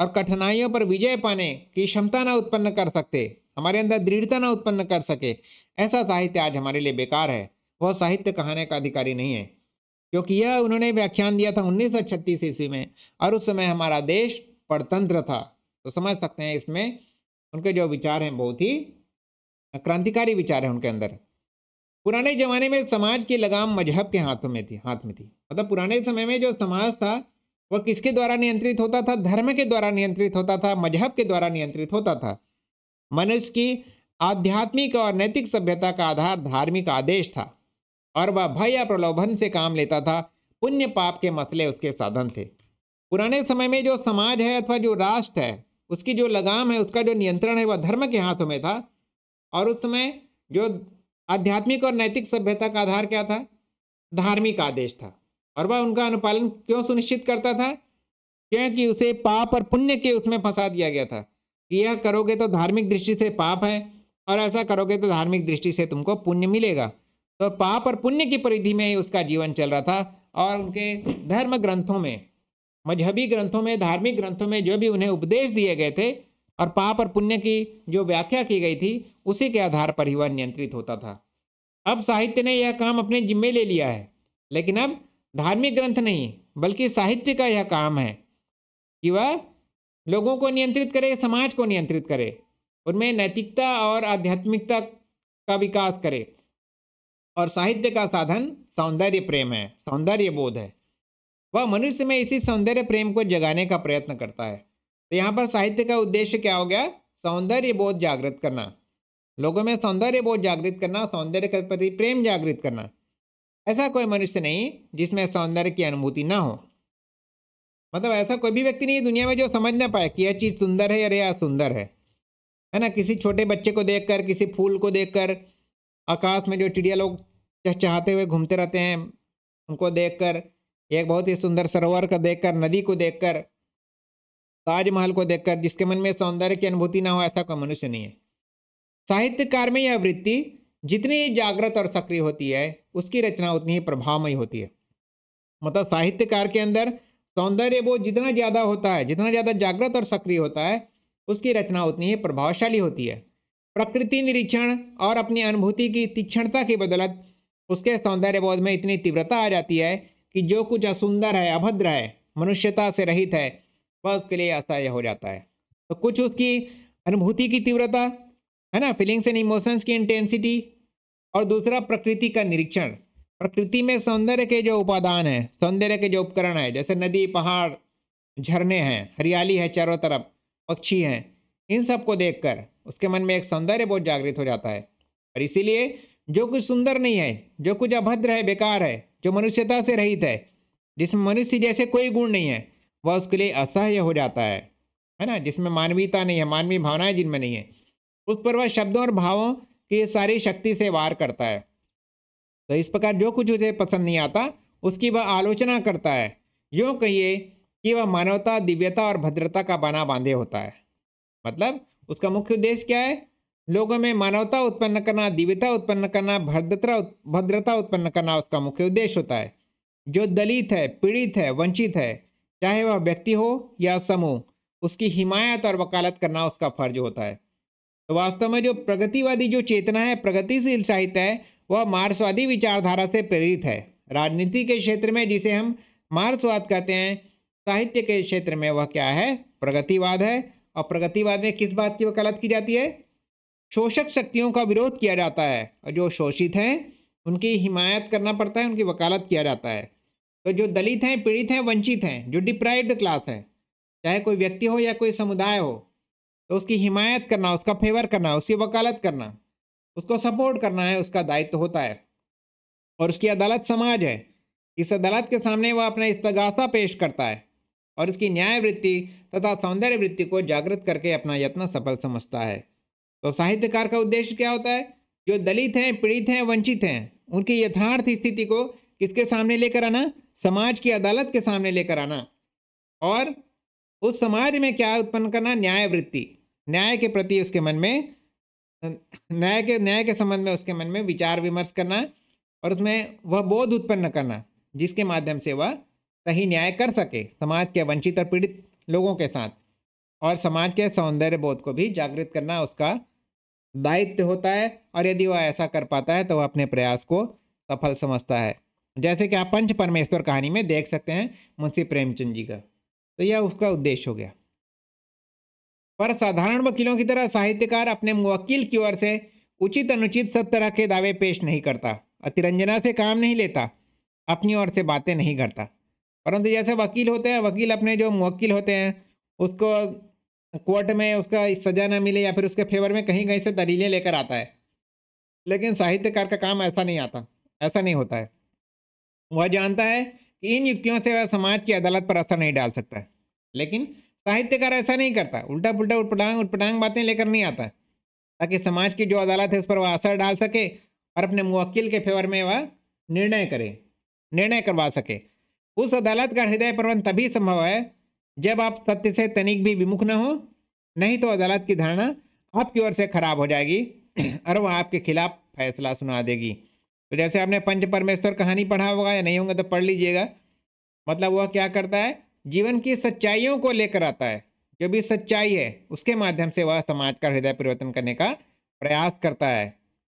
और कठिनाइयों पर विजय पाने की क्षमता ना उत्पन्न कर सकते हमारे अंदर दृढ़ता ना उत्पन्न कर सके ऐसा साहित्य आज हमारे लिए बेकार है वह साहित्य कहने का अधिकारी नहीं है क्योंकि यह उन्होंने व्याख्यान दिया था उन्नीस सौ छत्तीस ईस्वी में और उस समय हमारा देश परतंत्र था तो समझ सकते हैं इसमें उनके जो विचार हैं बहुत ही क्रांतिकारी विचार है उनके अंदर पुराने जमाने में समाज की लगाम मजहब के हाथों में थी हाथ में थी मतलब पुराने समय में जो समाज था वह किसके द्वारा नियंत्रित होता था धर्म के द्वारा नियंत्रित होता था मजहब के द्वारा नियंत्रित होता था मनुष्य की आध्यात्मिक और नैतिक सभ्यता का आधार धार्मिक आदेश था और वह भय या प्रलोभन से काम लेता था पुण्य पाप के मसले उसके साधन थे पुराने समय में जो समाज है अथवा जो राष्ट्र है उसकी जो लगाम है उसका जो नियंत्रण है वह धर्म के हाथों में था और उस समय जो आध्यात्मिक और नैतिक सभ्यता का आधार क्या था धार्मिक आदेश था और वह उनका अनुपालन क्यों सुनिश्चित करता था क्योंकि उसे पाप और पुण्य के उसमें फंसा दिया गया था कि यह करोगे तो धार्मिक दृष्टि से पाप है और ऐसा करोगे तो धार्मिक दृष्टि से तुमको पुण्य मिलेगा तो पाप और पुण्य की परिधि में ही उसका जीवन चल रहा था और उनके धर्म ग्रंथों में मजहबी ग्रंथों में धार्मिक ग्रंथों में जो भी उन्हें उपदेश दिए गए थे और पाप और पुण्य की जो व्याख्या की गई थी उसी के आधार पर ही वह नियंत्रित होता था अब साहित्य ने यह काम अपने जिम्मे ले लिया है लेकिन अब धार्मिक ग्रंथ नहीं बल्कि साहित्य का यह काम है कि वह लोगों को नियंत्रित करे समाज को नियंत्रित करे उनमें नैतिकता और आध्यात्मिकता का विकास करे और साहित्य का साधन सौंदर्य प्रेम है सौंदर्य बोध है वह मनुष्य में इसी सौंदर्य प्रेम को जगाने का प्रयत्न करता है तो यहाँ पर साहित्य का उद्देश्य क्या हो गया सौंदर्य बोध जागृत करना लोगों में सौंदर्य बोध जागृत करना सौंदर्य के प्रति प्रेम जागृत करना ऐसा कोई मनुष्य नहीं जिसमें सौंदर्य की अनुभूति ना हो मतलब ऐसा कोई भी व्यक्ति नहीं दुनिया में जो समझ ना पाए कि यह चीज़ सुंदर है अरे यह सुंदर है है ना किसी छोटे बच्चे को देखकर किसी फूल को देखकर आकाश में जो चिड़िया लोग चहचहाते हुए घूमते रहते हैं उनको देखकर एक बहुत ही सुंदर सरोवर का देखकर नदी को देखकर ताजमहल को देखकर जिसके मन में सौंदर्य की अनुभूति ना हो ऐसा कोई मनुष्य नहीं है साहित्यकार में यह वृत्ति जितनी जागृत और सक्रिय होती है उसकी रचना उतनी ही प्रभावमयी होती है मतलब साहित्यकार के अंदर सौंदर्य बोध जितना ज़्यादा होता है जितना ज़्यादा जागृत और सक्रिय होता है उसकी रचना उतनी ही प्रभावशाली होती है प्रकृति निरीक्षण और अपनी अनुभूति की तीक्ष्णता की बदौलत उसके सौंदर्य बोध में इतनी तीव्रता आ जाती है कि जो कुछ असुंदर है अभद्र है मनुष्यता से रहित है वह उसके लिए असह्य हो जाता है तो कुछ उसकी अनुभूति की तीव्रता है ना फीलिंग्स एंड इमोशंस की इंटेंसिटी और दूसरा प्रकृति का निरीक्षण प्रकृति में सौंदर्य के जो उपादान है सौंदर्य के जो उपकरण है जैसे नदी पहाड़ झरने हैं हरियाली है चारों तरफ पक्षी हैं इन सब को कर उसके मन में एक सौंदर्य बहुत जागृत हो जाता है और इसीलिए जो कुछ सुंदर नहीं है जो कुछ अभद्र है बेकार है जो मनुष्यता से रहित है जिसमें मनुष्य जैसे कोई गुण नहीं है वह उसके लिए असह्य हो जाता है है ना जिसमें मानवीयता नहीं है मानवीय भावनाएं जिनमें नहीं है उस पर वह शब्दों और भावों की सारी शक्ति से वार करता है तो इस प्रकार जो कुछ उसे पसंद नहीं आता उसकी वह आलोचना करता है यो कहिए कि वह मानवता दिव्यता और भद्रता का बना बांधे होता है मतलब उसका मुख्य उद्देश्य क्या है लोगों में मानवता उत्पन्न करना दिव्यता उत्पन्न करना भद्रता भद्रता उत्पन्न करना उसका मुख्य उद्देश्य होता है जो दलित है पीड़ित है वंचित है चाहे वह व्यक्ति हो या समूह उसकी हिमायत और वकालत करना उसका फर्ज होता है तो वास्तव में जो प्रगतिवादी जो चेतना है प्रगतिशील साहित्य है वह मार्क्सवादी विचारधारा से प्रेरित है राजनीति के क्षेत्र में जिसे हम मार्क्सवाद कहते हैं साहित्य के क्षेत्र में वह क्या है प्रगतिवाद है और प्रगतिवाद में किस बात की वकालत की जाती है शोषक शक्तियों का विरोध किया जाता है और जो शोषित हैं उनकी हिमायत करना पड़ता है उनकी वकालत किया जाता है तो जो दलित हैं पीड़ित हैं वंचित हैं जो डिप्राइव्ड क्लास हैं चाहे कोई व्यक्ति हो या कोई समुदाय हो तो उसकी हिमायत करना उसका फेवर करना उसकी वकालत करना उसको सपोर्ट करना है उसका दायित्व होता है और उसकी अदालत समाज है इस अदालत के सामने वह अपना इस्तगासा पेश करता है और उसकी न्याय वृत्ति तथा सौंदर्य वृत्ति को जागृत करके अपना यत्न सफल समझता है तो साहित्यकार का उद्देश्य क्या होता है जो दलित हैं पीड़ित हैं वंचित हैं उनकी यथार्थ स्थिति को किसके सामने लेकर आना समाज की अदालत के सामने लेकर आना और उस समाज में क्या उत्पन्न करना न्याय वृत्ति न्याय के प्रति उसके मन में न्याय के न्याय के संबंध में उसके मन में विचार विमर्श करना और उसमें वह बोध उत्पन्न करना जिसके माध्यम से वह सही न्याय कर सके समाज के वंचित और पीड़ित लोगों के साथ और समाज के सौंदर्य बोध को भी जागृत करना उसका दायित्व होता है और यदि वह ऐसा कर पाता है तो वह अपने प्रयास को सफल समझता है जैसे कि आप पंच परमेश्वर कहानी में देख सकते हैं मुंशी प्रेमचंद जी का तो यह उसका उद्देश्य हो गया पर साधारण वकीलों की तरह साहित्यकार अपने वकील की ओर से उचित अनुचित सब तरह के दावे पेश नहीं करता अतिरंजना से काम नहीं लेता अपनी ओर से बातें नहीं करता परंतु जैसे वकील होते हैं वकील अपने जो वकील होते हैं उसको कोर्ट में उसका सजा ना मिले या फिर उसके फेवर में कहीं कहीं से दलीलें लेकर आता है लेकिन साहित्यकार का काम ऐसा नहीं आता ऐसा नहीं होता है वह जानता है कि इन युक्तियों से वह समाज की अदालत पर असर नहीं डाल सकता लेकिन साहित्यकार ऐसा नहीं करता उल्टा पुल्टा उठपटांग उठपटांग बातें लेकर नहीं आता ताकि समाज की जो अदालत है उस पर वह असर डाल सके और अपने मुवक्किल के फेवर में वह निर्णय करे निर्णय करवा सके उस अदालत का हृदय प्रबंध तभी संभव है जब आप सत्य से तनिक भी विमुख न हो नहीं तो अदालत की धारणा आपकी ओर से खराब हो जाएगी और वह आपके खिलाफ फैसला सुना देगी तो जैसे आपने पंच परमेश्वर कहानी पढ़ा होगा या नहीं होगा तो पढ़ लीजिएगा मतलब वह क्या करता है जीवन की सच्चाइयों को लेकर आता है जो भी सच्चाई है उसके माध्यम से वह समाज का हृदय परिवर्तन करने का प्रयास करता है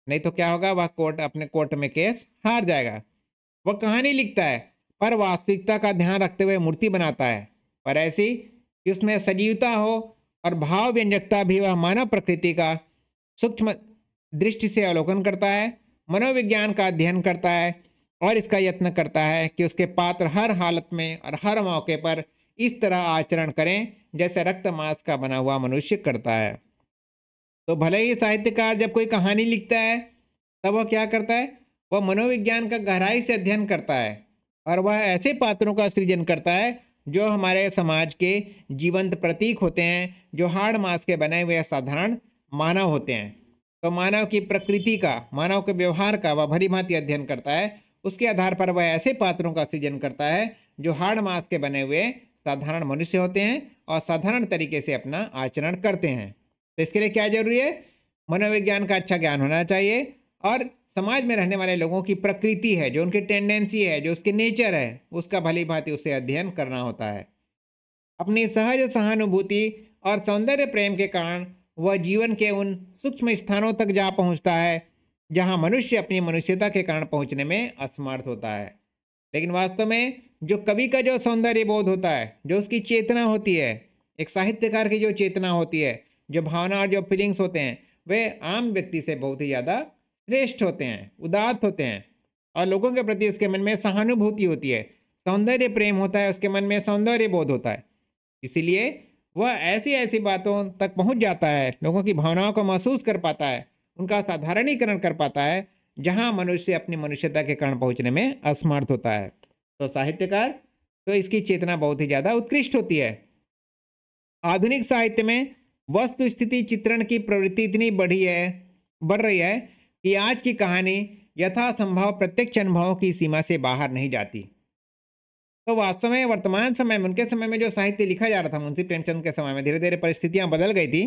नहीं तो क्या होगा वह कोर्ट अपने कोर्ट में केस हार जाएगा वह कहानी लिखता है पर वास्तविकता का ध्यान रखते हुए मूर्ति बनाता है पर ऐसी जिसमें सजीवता हो और भाव व्यंजकता भी वह मानव प्रकृति का सूक्ष्म दृष्टि से अवलोकन करता है मनोविज्ञान का अध्ययन करता है और इसका यत्न करता है कि उसके पात्र हर हालत में और हर मौके पर इस तरह आचरण करें जैसे रक्त मास का बना हुआ मनुष्य करता है तो भले ही साहित्यकार जब कोई कहानी लिखता है तब वह क्या करता है वह मनोविज्ञान का गहराई से अध्ययन करता है और वह ऐसे पात्रों का सृजन करता है जो हमारे समाज के जीवंत प्रतीक होते हैं जो हार्ड मास के बने हुए साधारण मानव होते हैं तो मानव की प्रकृति का मानव के व्यवहार का वह भली भांति अध्ययन करता है उसके आधार पर वह ऐसे पात्रों का सृजन करता है जो हार्ड मास के बने हुए साधारण मनुष्य होते हैं और साधारण तरीके से अपना आचरण करते हैं तो इसके लिए क्या जरूरी है मनोविज्ञान का अच्छा ज्ञान होना चाहिए और समाज में रहने वाले लोगों की प्रकृति है जो उनकी टेंडेंसी है जो उसके नेचर है उसका भली भांति उसे अध्ययन करना होता है अपनी सहज सहानुभूति और सौंदर्य प्रेम के कारण वह जीवन के उन सूक्ष्म स्थानों तक जा पहुंचता है जहाँ मनुष्य अपनी मनुष्यता के कारण पहुँचने में असमर्थ होता है लेकिन वास्तव में जो कवि का जो सौंदर्य बोध होता है जो उसकी चेतना होती है एक साहित्यकार की जो चेतना होती है जो भावना और जो फीलिंग्स होते हैं वे आम व्यक्ति से बहुत ही ज़्यादा श्रेष्ठ होते हैं उदात्त होते हैं और लोगों के प्रति उसके मन में सहानुभूति होती है सौंदर्य प्रेम होता है उसके मन में सौंदर्य बोध होता है इसीलिए वह ऐसी ऐसी बातों तक पहुंच जाता है लोगों की भावनाओं को महसूस कर पाता है उनका साधारणीकरण कर पाता है जहाँ मनुष्य अपनी मनुष्यता के कारण पहुँचने में असमर्थ होता है तो साहित्यकार तो इसकी चेतना बहुत ही ज़्यादा उत्कृष्ट होती है आधुनिक साहित्य में वस्तु स्थिति चित्रण की प्रवृत्ति इतनी बढ़ी है बढ़ रही है कि आज की कहानी यथासंभव प्रत्यक्ष अनुभवों की सीमा से बाहर नहीं जाती तो वास्तव में वर्तमान समय में उनके समय में जो साहित्य लिखा जा रहा था मुंशी प्रेमचंद के समय में धीरे धीरे परिस्थितियाँ बदल गई थी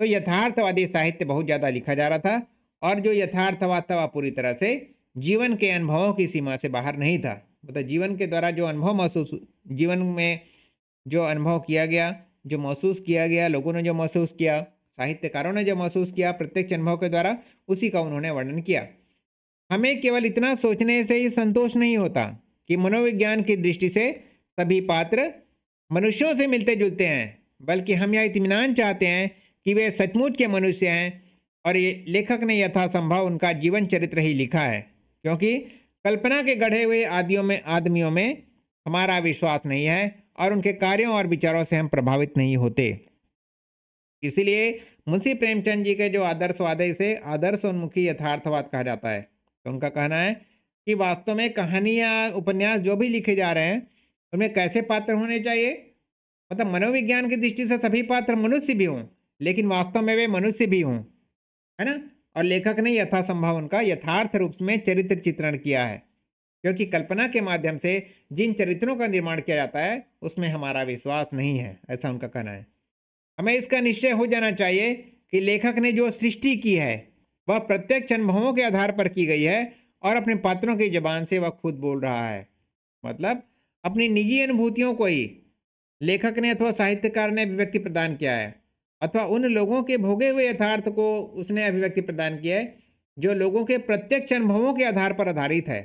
तो यथार्थवादी साहित्य बहुत ज़्यादा लिखा जा रहा था और जो यथार्थवाद था वह पूरी तरह से जीवन के अनुभवों की सीमा से बाहर नहीं था मतलब जीवन के द्वारा जो अनुभव महसूस जीवन में जो अनुभव किया गया जो महसूस किया गया लोगों ने जो महसूस किया साहित्यकारों ने जो महसूस किया प्रत्यक्ष अनुभव के द्वारा उसी का उन्होंने वर्णन किया हमें केवल इतना सोचने से ही संतोष नहीं होता कि मनोविज्ञान की दृष्टि से सभी पात्र मनुष्यों से मिलते जुलते हैं बल्कि हम यह इतमान चाहते हैं कि वे सचमुच के मनुष्य हैं और ये लेखक ने यथासंभव उनका जीवन चरित्र ही लिखा है क्योंकि कल्पना के गढ़े हुए आदियों में आदमियों में हमारा विश्वास नहीं है और उनके कार्यों और विचारों से हम प्रभावित नहीं होते इसीलिए मुंशी प्रेमचंद जी के जो आदर्शवाद है इसे आदर्श उन्मुखी यथार्थवाद कहा जाता है तो उनका कहना है कि वास्तव में कहानियाँ उपन्यास जो भी लिखे जा रहे हैं उनमें कैसे पात्र होने चाहिए मतलब मनोविज्ञान की दृष्टि से सभी पात्र मनुष्य भी हों लेकिन वास्तव में वे मनुष्य भी हों है ना और लेखक ने यथासंभव उनका यथार्थ रूप में चरित्र चित्रण किया है क्योंकि कल्पना के माध्यम से जिन चरित्रों का निर्माण किया जाता है उसमें हमारा विश्वास नहीं है ऐसा उनका कहना है हमें इसका निश्चय हो जाना चाहिए कि लेखक ने जो सृष्टि की है वह प्रत्यक्ष अनुभवों के आधार पर की गई है और अपने पात्रों की जबान से वह खुद बोल रहा है मतलब अपनी निजी अनुभूतियों को ही लेखक ने अथवा साहित्यकार ने अभिव्यक्ति प्रदान किया है अथवा उन लोगों के भोगे हुए यथार्थ को उसने अभिव्यक्ति प्रदान किया है जो लोगों के प्रत्यक्ष अनुभवों के आधार पर आधारित है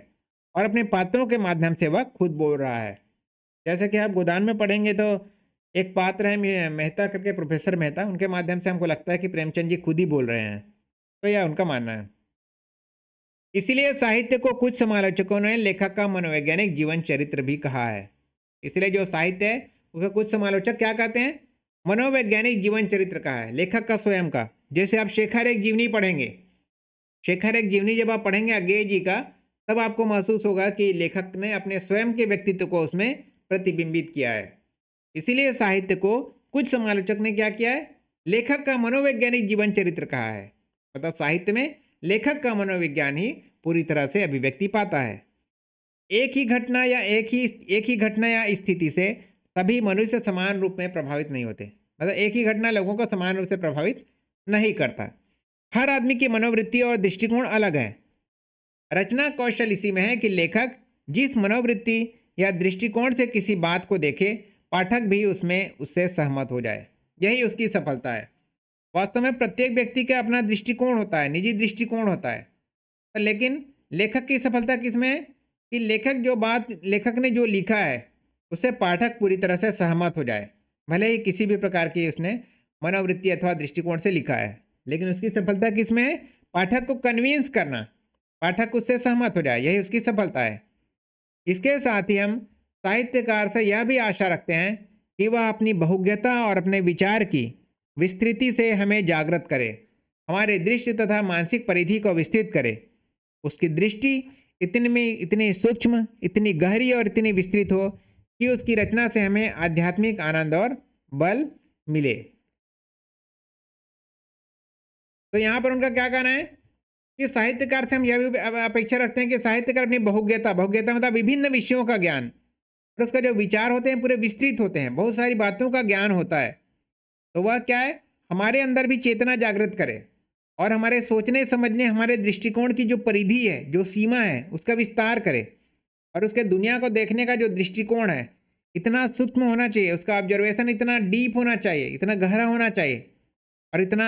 और अपने पात्रों के माध्यम से वह खुद बोल रहा है जैसे कि आप गोदान में पढ़ेंगे तो एक पात्र है मेहता करके प्रोफेसर मेहता उनके माध्यम से हमको लगता है कि प्रेमचंद जी खुद ही बोल रहे हैं तो यह उनका मानना है इसलिए साहित्य को कुछ समालोचकों ने लेखक का मनोवैज्ञानिक जीवन चरित्र भी कहा है इसलिए जो साहित्य है उसका कुछ समालोचक क्या कहते हैं मनोवैज्ञानिक जीवन चरित्र का है लेखक का स्वयं का जैसे आप शेखर एक जीवनी पढ़ेंगे शेखर एक जीवनी जब आप पढ़ेंगे अज्ञे जी का तब आपको महसूस होगा कि लेखक ने अपने स्वयं के व्यक्तित्व को उसमें प्रतिबिंबित किया है इसीलिए साहित्य को कुछ समालोचक ने क्या किया है लेखक का मनोवैज्ञानिक जीवन चरित्र कहा है मतलब साहित्य में लेखक का मनोविज्ञान ही पूरी तरह से अभिव्यक्ति पाता है एक ही घटना या एक ही एक ही घटना या स्थिति से सभी मनुष्य समान रूप में प्रभावित नहीं होते मतलब एक ही घटना लोगों को समान रूप से प्रभावित नहीं करता हर आदमी की मनोवृत्ति और दृष्टिकोण अलग है रचना कौशल इसी में है कि लेखक जिस मनोवृत्ति या दृष्टिकोण से किसी बात को देखे पाठक भी उसमें उससे सहमत हो जाए यही उसकी सफलता है वास्तव में प्रत्येक व्यक्ति का अपना दृष्टिकोण होता है निजी दृष्टिकोण होता है लेकिन लेखक की सफलता किसमें है कि लेखक जो बात लेखक ने जो लिखा है उससे पाठक पूरी तरह से सहमत हो जाए भले ही किसी भी प्रकार की उसने मनोवृत्ति अथवा दृष्टिकोण से लिखा है लेकिन उसकी सफलता किसमें है पाठक को कन्विंस करना पाठक उससे सहमत हो जाए यही उसकी सफलता है इसके साथ ही हम साहित्यकार से यह भी आशा रखते हैं कि वह अपनी बहुज्ञता और अपने विचार की विस्तृति से हमें जागृत करे हमारे दृष्टि तथा मानसिक परिधि को विस्तृत करे उसकी दृष्टि इतनी में इतनी सूक्ष्म इतनी गहरी और इतनी विस्तृत हो कि उसकी रचना से हमें आध्यात्मिक आनंद और बल मिले तो यहां पर उनका क्या कहना है कि साहित्यकार से हम यह भी अपेक्षा रखते हैं कि साहित्यकार अपनी बहुज्ञता बहुज्ञता मतलब विभिन्न विषयों का ज्ञान और उसका जो विचार होते हैं पूरे विस्तृत होते हैं बहुत सारी बातों का ज्ञान होता है तो वह क्या है हमारे अंदर भी चेतना जागृत करे और हमारे सोचने समझने हमारे दृष्टिकोण की जो परिधि है जो सीमा है उसका विस्तार करे और उसके दुनिया को देखने का जो दृष्टिकोण है इतना सूक्ष्म होना चाहिए उसका ऑब्जर्वेशन इतना डीप होना चाहिए इतना गहरा होना चाहिए और इतना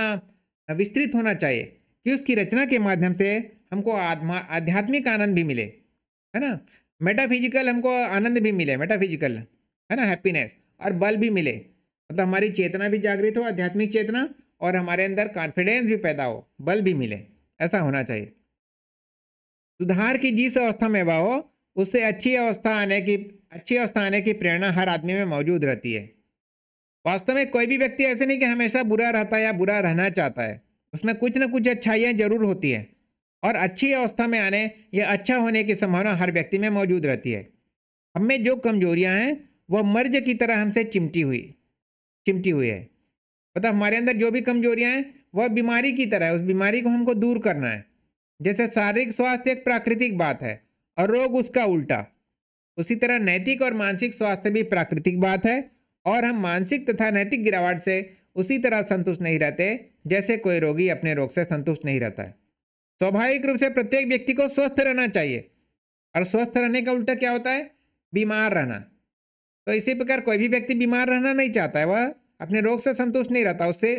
विस्तृत होना चाहिए कि उसकी रचना के माध्यम से हमको आध्यात्मिक आनंद भी मिले है ना मेटाफिजिकल हमको आनंद भी मिले मेटाफिजिकल है ना हैप्पीनेस और बल भी मिले मतलब तो हमारी चेतना भी जागृत हो आध्यात्मिक चेतना और हमारे अंदर कॉन्फिडेंस भी पैदा हो बल भी मिले ऐसा होना चाहिए सुधार की जिस अवस्था में वह हो उससे अच्छी अवस्था आने की अच्छी अवस्था आने की प्रेरणा हर आदमी में मौजूद रहती है वास्तव में कोई भी व्यक्ति ऐसे नहीं कि हमेशा बुरा रहता है या बुरा रहना चाहता है उसमें कुछ ना कुछ अच्छाइयाँ जरूर होती हैं और अच्छी अवस्था में आने या अच्छा होने की संभावना हर व्यक्ति में मौजूद रहती है हम में जो कमजोरियाँ हैं वह मर्ज की तरह हमसे चिमटी हुई चिमटी हुई है मतलब तो हमारे अंदर जो भी कमजोरियाँ हैं वह बीमारी की तरह है उस बीमारी को हमको दूर करना है जैसे शारीरिक स्वास्थ्य एक प्राकृतिक बात है और रोग उसका उल्टा उसी तरह नैतिक और मानसिक स्वास्थ्य भी प्राकृतिक बात है और हम मानसिक तथा नैतिक गिरावट से उसी तरह संतुष्ट नहीं रहते जैसे कोई रोगी अपने रोग से संतुष्ट नहीं रहता है स्वाभाविक रूप से प्रत्येक व्यक्ति को स्वस्थ रहना चाहिए और स्वस्थ रहने का उल्टा क्या होता है बीमार रहना तो इसी प्रकार कोई भी व्यक्ति बीमार रहना नहीं चाहता है वह अपने रोग से संतुष्ट नहीं रहता उससे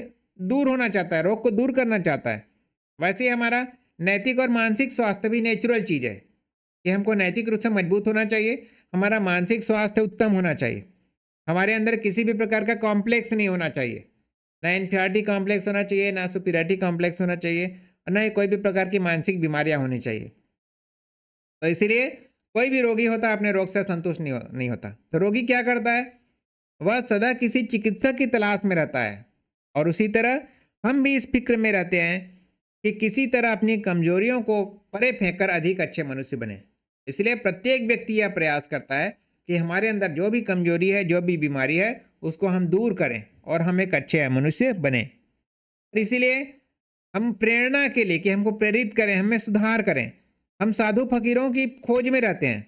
दूर होना चाहता है रोग को दूर करना चाहता है वैसे ही हमारा नैतिक और मानसिक स्वास्थ्य भी नेचुरल चीज़ है कि हमको नैतिक रूप से मजबूत होना चाहिए हमारा मानसिक स्वास्थ्य उत्तम होना चाहिए हमारे अंदर किसी भी प्रकार का कॉम्प्लेक्स नहीं होना चाहिए ना इन्फियरिटी कॉम्प्लेक्स होना चाहिए ना सुपीरियरिटी कॉम्प्लेक्स होना चाहिए और ना ही कोई भी प्रकार की मानसिक बीमारियाँ होनी चाहिए तो इसीलिए कोई भी रोगी होता अपने रोग से संतुष्ट नहीं, हो, नहीं होता तो रोगी क्या करता है वह सदा किसी चिकित्सक की तलाश में रहता है और उसी तरह हम भी इस फिक्र में रहते हैं कि किसी तरह अपनी कमजोरियों को परे फेंककर अधिक अच्छे मनुष्य बने इसलिए प्रत्येक व्यक्ति यह प्रयास करता है कि हमारे अंदर जो भी कमजोरी है जो भी बीमारी है उसको हम दूर करें और हम एक अच्छे मनुष्य बने और इसीलिए हम प्रेरणा के लिए कि हमको प्रेरित करें हमें सुधार करें हम साधु फकीरों की खोज में रहते हैं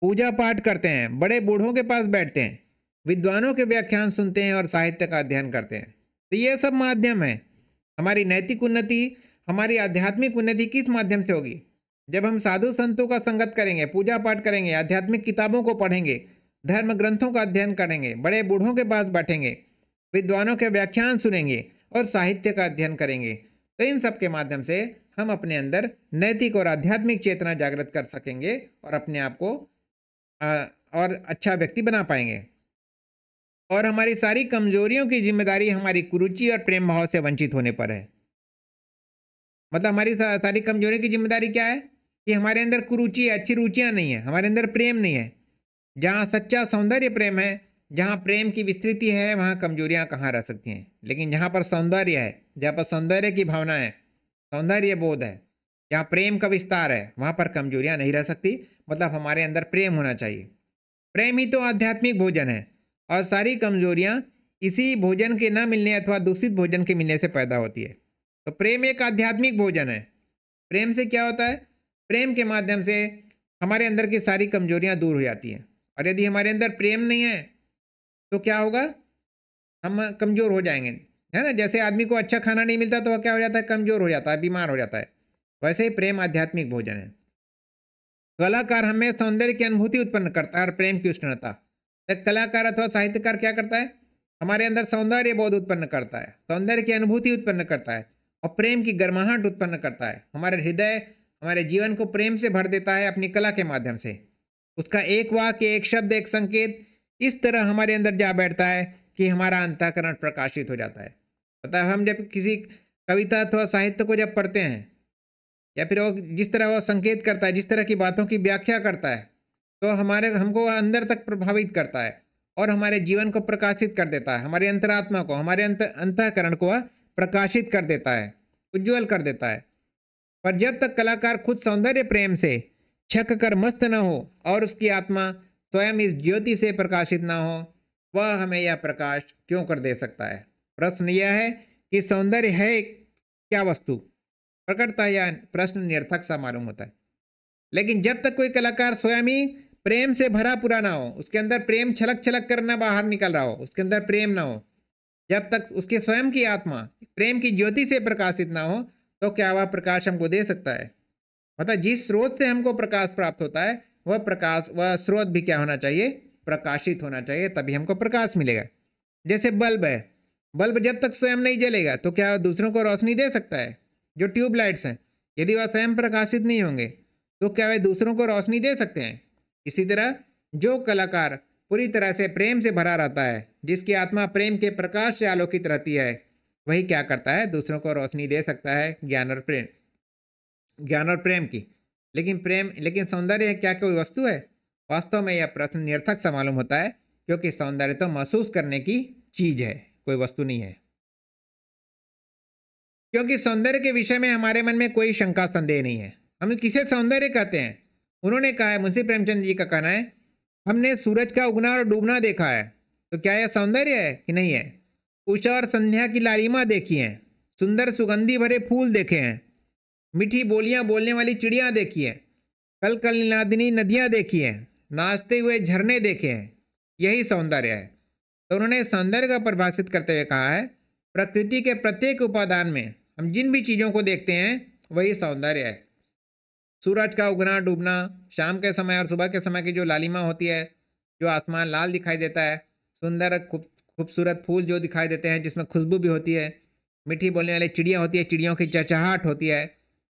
पूजा पाठ करते हैं बड़े बूढ़ों के पास बैठते हैं विद्वानों के व्याख्यान सुनते हैं और साहित्य का अध्ययन करते हैं तो ये सब माध्यम है हमारी नैतिक उन्नति हमारी आध्यात्मिक उन्नति किस माध्यम से होगी जब हम साधु संतों का संगत करेंगे पूजा पाठ करेंगे आध्यात्मिक किताबों को पढ़ेंगे धर्म ग्रंथों का अध्ययन करेंगे बड़े बूढ़ों के पास बैठेंगे विद्वानों के व्याख्यान सुनेंगे और साहित्य का अध्ययन करेंगे तो इन सब के माध्यम से हम अपने अंदर नैतिक और आध्यात्मिक चेतना जागृत कर सकेंगे और अपने आप को और अच्छा व्यक्ति बना पाएंगे और हमारी सारी कमजोरियों की जिम्मेदारी हमारी कुरुचि और प्रेम भाव से वंचित होने पर है मतलब हमारी सारी कमजोरियों की जिम्मेदारी क्या है कि हमारे अंदर कुरुचि है अच्छी रुचियाँ नहीं है हमारे अंदर प्रेम नहीं है जहाँ सच्चा सौंदर्य प्रेम है जहाँ प्रेम की विस्तृति है वहाँ कमजोरियाँ कहाँ रह सकती हैं लेकिन जहाँ पर सौंदर्य है जहाँ पर सौंदर्य की भावना है सौंदर्य बोध है जहाँ प्रेम का विस्तार है वहाँ पर कमजोरियाँ नहीं रह सकती मतलब हमारे अंदर प्रेम होना चाहिए प्रेम ही तो आध्यात्मिक भोजन है और सारी कमजोरियाँ इसी भोजन के न मिलने अथवा दूषित भोजन के मिलने से पैदा होती है तो प्रेम एक आध्यात्मिक भोजन है प्रेम से क्या होता है प्रेम के माध्यम से हमारे अंदर की सारी कमजोरियां दूर हो जाती हैं और यदि हमारे अंदर प्रेम नहीं है तो क्या होगा हम कमज़ोर हो जाएंगे है ना जैसे आदमी को अच्छा खाना नहीं मिलता तो वह क्या हो जाता है कमज़ोर हो जाता है बीमार हो जाता है वैसे ही प्रेम आध्यात्मिक भोजन है कलाकार हमें सौंदर्य की अनुभूति उत्पन्न करता है और प्रेम की उष्णता कलाकार अथवा साहित्यकार क्या करता है हमारे अंदर सौंदर्य बोध उत्पन्न करता है सौंदर्य की अनुभूति उत्पन्न करता है और प्रेम की गर्माहट उत्पन्न करता है हमारे हृदय हमारे जीवन को प्रेम से भर देता है अपनी कला के माध्यम से उसका एक वाक्य एक शब्द एक संकेत इस तरह हमारे अंदर जा बैठता है कि हमारा अंतःकरण प्रकाशित हो जाता है अतः हम जब किसी कविता अथवा साहित्य को जब पढ़ते हैं या फिर वो जिस तरह वह संकेत करता है जिस तरह की बातों की व्याख्या करता है तो हमारे हमको अंदर तक प्रभावित करता है और हमारे जीवन को प्रकाशित कर देता है हमारे अंतरात्मा को हमारे अंत अंतःकरण को प्रकाशित कर देता है उज्ज्वल कर देता है पर जब तक कलाकार खुद सौंदर्य प्रेम से छक कर मस्त न हो और उसकी आत्मा स्वयं इस ज्योति से प्रकाशित ना हो वह हमें यह प्रकाश क्यों कर दे सकता है प्रश्न यह है कि सौंदर्य है क्या वस्तु प्रकटता या प्रश्न निर्थक सा मालूम होता है लेकिन जब तक कोई कलाकार स्वयं ही प्रेम से भरा पूरा ना हो उसके अंदर प्रेम छलक छलक कर ना बाहर निकल रहा हो उसके अंदर प्रेम ना हो जब तक उसके स्वयं की आत्मा प्रेम की ज्योति से प्रकाशित ना हो तो क्या वह प्रकाश हमको दे सकता है मतलब जिस स्रोत से हमको प्रकाश प्राप्त होता है वह प्रकाश वह स्रोत भी क्या होना चाहिए प्रकाशित होना चाहिए तभी हमको प्रकाश मिलेगा जैसे बल्ब है बल्ब जब तक स्वयं नहीं जलेगा तो क्या दूसरों को रोशनी दे सकता है जो ट्यूबलाइट्स हैं यदि वह स्वयं प्रकाशित नहीं होंगे तो क्या वे दूसरों को रोशनी दे सकते हैं इसी तरह जो कलाकार पूरी तरह से प्रेम से भरा रहता है जिसकी आत्मा प्रेम के प्रकाश से आलोकित रहती है वही क्या करता है दूसरों को रोशनी दे सकता है ज्ञान और प्रेम ज्ञान और प्रेम की लेकिन प्रेम लेकिन सौंदर्य क्या कोई वस्तु है वास्तव में यह प्रश्न निर्थक सा मालूम होता है क्योंकि सौंदर्य तो महसूस करने की चीज है कोई वस्तु नहीं है क्योंकि सौंदर्य के विषय में हमारे मन में कोई शंका संदेह नहीं है हम किसे सौंदर्य कहते हैं उन्होंने कहा है मुंशी प्रेमचंद जी का कहना है हमने सूरज का उगना और डूबना देखा है तो क्या यह सौंदर्य है कि नहीं है उषा और संध्या की लालिमा देखी है सुंदर सुगंधी भरे फूल देखे हैं मीठी बोलियां बोलने वाली चिड़ियां देखी है कल कल नादिनी नदियाँ देखी हैं नाचते हुए झरने देखे हैं यही सौंदर्य है तो उन्होंने सौंदर्य का परिभाषित करते हुए कहा है प्रकृति के प्रत्येक उपादान में हम जिन भी चीज़ों को देखते हैं वही सौंदर्य है सूरज का उगना डूबना शाम के समय और सुबह के समय की जो लालिमा होती है जो आसमान लाल दिखाई देता है सुंदर खूब खूबसूरत फूल जो दिखाई देते हैं जिसमें खुशबू भी होती है मीठी बोलने वाली चिड़िया होती है चिड़ियों की चचाहट होती है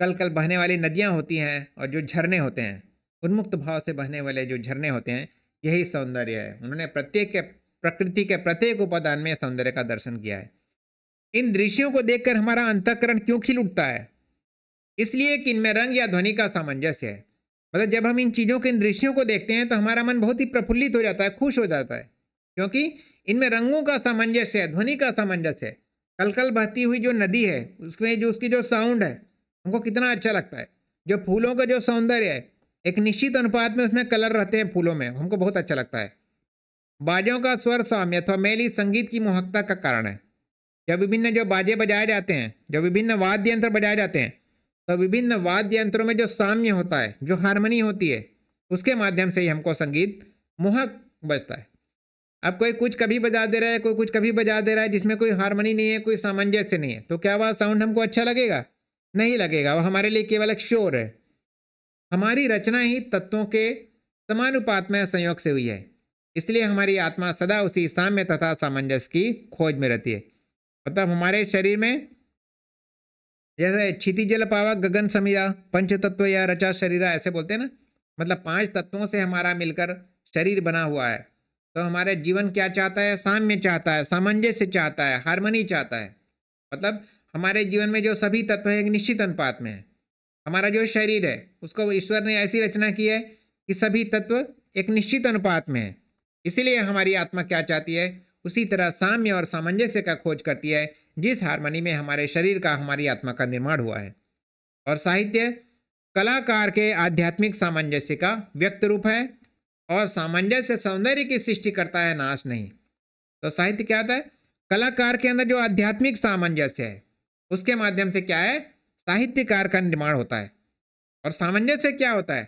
कल कल बहने वाली नदियाँ होती हैं और जो झरने होते हैं उन्मुक्त भाव से बहने वाले जो झरने होते हैं यही सौंदर्य है उन्होंने प्रत्येक के प्रकृति के प्रत्येक उपादान में सौंदर्य का दर्शन किया है इन दृश्यों को देखकर हमारा अंतकरण क्यों खिल उठता है इसलिए कि इनमें रंग या ध्वनि का सामंजस्य है मतलब जब हम इन चीज़ों के इन दृश्यों को देखते हैं तो हमारा मन बहुत ही प्रफुल्लित हो जाता है खुश हो जाता है क्योंकि इनमें रंगों का सामंजस्य है ध्वनि का सामंजस्य है कल कल बहती हुई जो नदी है उसमें जो उसकी जो साउंड है हमको कितना अच्छा लगता है जो फूलों का जो सौंदर्य है एक निश्चित अनुपात में उसमें कलर रहते हैं फूलों में हमको बहुत अच्छा लगता है बाजों का स्वर साम्य अथवा मेली संगीत की मोहकता का कारण है जब विभिन्न जो बाजे बजाए जाते हैं जब विभिन्न वाद्य यंत्र बजाए जाते हैं तो विभिन्न वाद्य यंत्रों में जो साम्य होता है जो हारमोनी होती है उसके माध्यम से ही हमको संगीत मोहक बजता है अब कोई कुछ कभी बजा दे रहा है कोई कुछ कभी बजा दे रहा है जिसमें कोई हारमोनी नहीं है कोई सामंजस्य नहीं है तो क्या वह साउंड हमको अच्छा लगेगा नहीं लगेगा वह हमारे लिए केवल एक शोर है हमारी रचना ही तत्वों के समानुपात में संयोग से हुई है इसलिए हमारी आत्मा सदा उसी साम्य तथा सामंजस्य की खोज में रहती है मतलब हमारे शरीर में जैसे क्षिति जल पावा गगन समीरा पंच तत्व या रचा शरीरा ऐसे बोलते हैं ना मतलब पांच तत्वों से हमारा मिलकर शरीर बना हुआ है तो हमारा जीवन क्या चाहता है साम्य चाहता है सामंजस्य चाहता है हारमोनी चाहता है मतलब हमारे जीवन में जो सभी तत्व हैं एक निश्चित अनुपात में है हमारा जो शरीर है उसको ईश्वर ने ऐसी रचना की है कि सभी तत्व एक निश्चित अनुपात में है इसीलिए हमारी आत्मा क्या चाहती है उसी तरह साम्य और सामंजस्य का खोज करती है जिस हारमोनी में हमारे शरीर का हमारी आत्मा का निर्माण हुआ है और साहित्य कलाकार के आध्यात्मिक सामंजस्य का व्यक्त रूप है और सामंजस्य सौंदर्य की सृष्टि करता है नाश नहीं तो साहित्य क्या होता है कलाकार के अंदर जो आध्यात्मिक सामंजस्य है उसके माध्यम से क्या है साहित्यकार का निर्माण होता है और सामंजस्य क्या होता है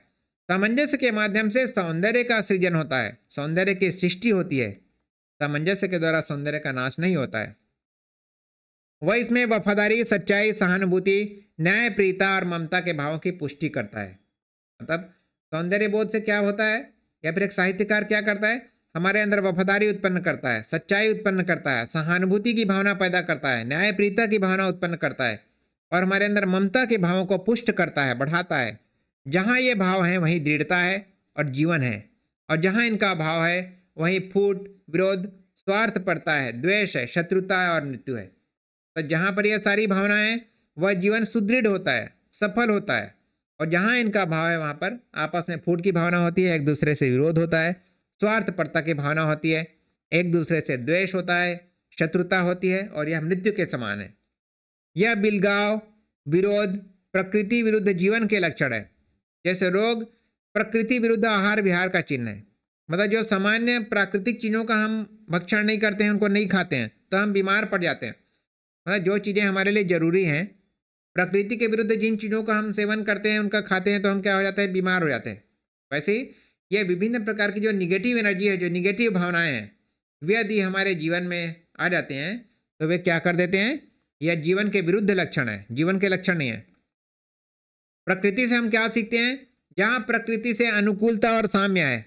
सामंजस्य के माध्यम से सौंदर्य का सृजन होता है सौंदर्य की सृष्टि होती है सामंजस्य के द्वारा सौंदर्य का नाश नहीं होता है वह इसमें वफादारी सच्चाई सहानुभूति न्याय प्रीता और ममता के भावों की पुष्टि करता है मतलब सौंदर्य बोध से क्या होता है या फिर एक साहित्यकार क्या करता है हमारे अंदर वफादारी उत्पन्न करता है सच्चाई उत्पन्न करता है सहानुभूति की भावना पैदा करता है न्यायप्रियता की भावना उत्पन्न करता है और हमारे अंदर ममता के भावों को पुष्ट करता है बढ़ाता है जहाँ ये भाव हैं वहीं दृढ़ता है और जीवन है और जहाँ इनका भाव है वहीं फूट विरोध स्वार्थ पड़ता है द्वेष है शत्रुता है और मृत्यु है तो जहाँ पर यह सारी भावनाएं वह जीवन सुदृढ़ होता है सफल होता है और जहाँ इनका भाव है वहाँ पर आपस में फूट की भावना होती है एक दूसरे से विरोध होता है स्वार्थपरता की भावना होती है एक दूसरे से द्वेष होता है शत्रुता होती है और यह मृत्यु के समान है यह बिलगाव विरोध प्रकृति विरुद्ध जीवन के लक्षण है जैसे रोग प्रकृति विरुद्ध आहार विहार का चिन्ह है मतलब जो सामान्य प्राकृतिक चीज़ों का हम भक्षण नहीं करते हैं उनको नहीं खाते हैं तो हम बीमार पड़ जाते हैं मतलब जो चीज़ें हमारे लिए ज़रूरी हैं प्रकृति के विरुद्ध जिन चीज़ों का हम सेवन करते हैं उनका खाते हैं तो हम क्या हो जाते हैं बीमार हो जाते हैं वैसे ही यह विभिन्न प्रकार की जो निगेटिव एनर्जी है जो निगेटिव भावनाएं हैं वे यदि हमारे जीवन में आ जाते हैं तो वे क्या कर देते हैं यह जीवन के विरुद्ध लक्षण है जीवन के लक्षण नहीं है प्रकृति से हम क्या सीखते हैं जहाँ प्रकृति से अनुकूलता और साम्य है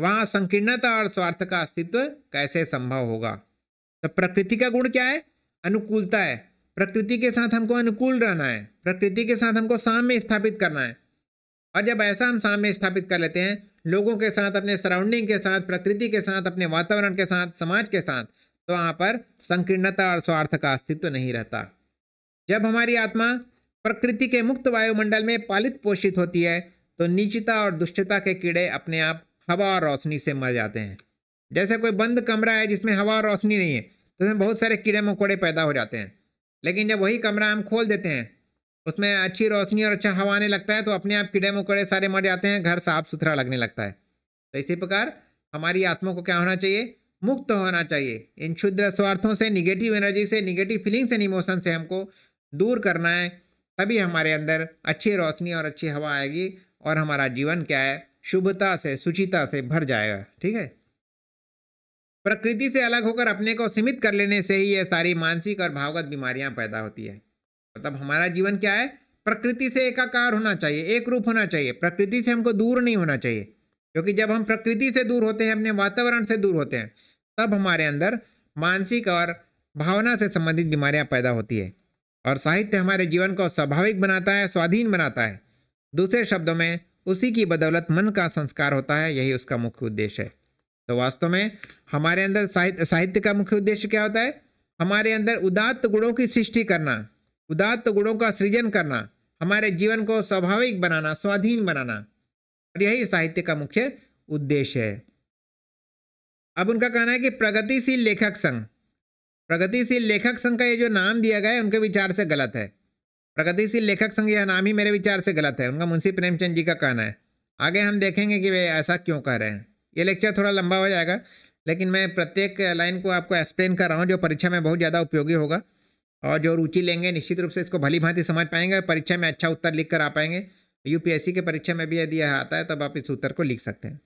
वहाँ संकीर्णता और स्वार्थ का अस्तित्व कैसे संभव होगा तो प्रकृति का गुण क्या है अनुकूलता है प्रकृति के साथ हमको अनुकूल रहना है प्रकृति के साथ हमको साम्य स्थापित करना है और जब ऐसा हम साम्य स्थापित कर लेते हैं लोगों के साथ अपने सराउंडिंग के साथ प्रकृति के साथ अपने वातावरण के साथ समाज के साथ तो वहाँ पर संकीर्णता और स्वार्थ का अस्तित्व नहीं रहता जब हमारी आत्मा प्रकृति के मुक्त वायुमंडल में पालित पोषित होती है तो नीचता और दुष्टता के कीड़े अपने आप हवा और रोशनी से मर जाते हैं जैसे कोई बंद कमरा है जिसमें हवा और रोशनी नहीं है तो उसमें बहुत सारे कीड़े मकोड़े पैदा हो जाते हैं लेकिन जब वही कमरा हम खोल देते हैं उसमें अच्छी रोशनी और अच्छा हवा आने लगता है तो अपने आप कीड़े मकोड़े सारे मर जाते हैं घर साफ सुथरा लगने लगता है तो इसी प्रकार हमारी आत्मा को क्या होना चाहिए मुक्त होना चाहिए इन क्षुद्र स्वार्थों से निगेटिव एनर्जी से निगेटिव फीलिंग्स एंड इमोशन से हमको दूर करना है तभी हमारे अंदर अच्छी रोशनी और अच्छी हवा आएगी और हमारा जीवन क्या है शुभता से सुचिता से भर जाएगा ठीक है प्रकृति से अलग होकर अपने को सीमित कर लेने से ही यह सारी मानसिक और भावगत बीमारियां पैदा होती है मतलब हमारा जीवन क्या है प्रकृति से एकाकार होना चाहिए एक रूप होना चाहिए प्रकृति से हमको दूर नहीं होना चाहिए क्योंकि जब हम प्रकृति से दूर होते हैं अपने वातावरण से दूर होते हैं तब हमारे अंदर मानसिक और भावना से संबंधित बीमारियां पैदा होती है और साहित्य हमारे जीवन को स्वाभाविक बनाता है स्वाधीन बनाता है दूसरे शब्दों में उसी की बदौलत मन का संस्कार होता है यही उसका मुख्य उद्देश्य है तो वास्तव में हमारे अंदर साहित्य साहित्य का मुख्य उद्देश्य क्या होता है हमारे अंदर उदात्त गुणों की सृष्टि करना उदात्त गुणों का सृजन करना हमारे जीवन को स्वाभाविक बनाना स्वाधीन बनाना और यही साहित्य का मुख्य उद्देश्य है अब उनका कहना है कि प्रगतिशील लेखक संघ प्रगतिशील लेखक संघ का ये जो नाम दिया गया है उनके विचार से गलत है प्रगतिशील लेखक संघ यह नाम ही मेरे विचार से गलत है उनका मुंशी प्रेमचंद जी का कहना है आगे हम देखेंगे कि वे ऐसा क्यों कह रहे हैं ये लेक्चर थोड़ा लंबा हो जाएगा लेकिन मैं प्रत्येक लाइन को आपको एक्सप्लेन कर रहा हूँ जो परीक्षा में बहुत ज़्यादा उपयोगी होगा और जो रुचि लेंगे निश्चित रूप से इसको भली भांति समझ पाएंगे और परीक्षा में अच्छा उत्तर लिख कर आ पाएंगे यूपीएससी के परीक्षा में भी यदि यह आता है तब आप इस उत्तर को लिख सकते हैं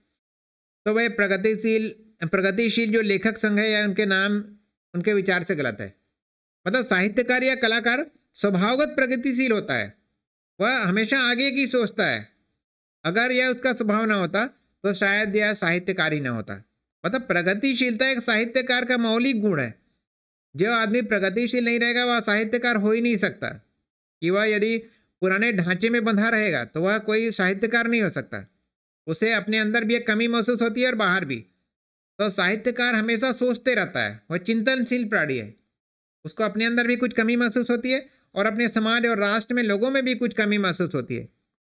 तो वह प्रगतिशील प्रगतिशील जो लेखक संघ है या उनके नाम उनके विचार से गलत है मतलब साहित्यकार या कलाकार स्वभावगत प्रगतिशील होता है वह हमेशा आगे की सोचता है अगर यह उसका स्वभाव ना होता तो शायद यह साहित्यकार ही ना होता मतलब प्रगतिशीलता एक साहित्यकार का मौलिक गुण है जो आदमी प्रगतिशील नहीं रहेगा वह साहित्यकार हो ही नहीं सकता कि वह यदि पुराने ढांचे में बंधा रहेगा तो वह कोई साहित्यकार नहीं हो सकता उसे अपने अंदर भी एक कमी महसूस होती है और बाहर भी तो साहित्यकार हमेशा सोचते रहता है वह चिंतनशील प्राणी है उसको अपने अंदर भी कुछ कमी महसूस होती है और अपने समाज और राष्ट्र में लोगों में भी कुछ कमी महसूस होती है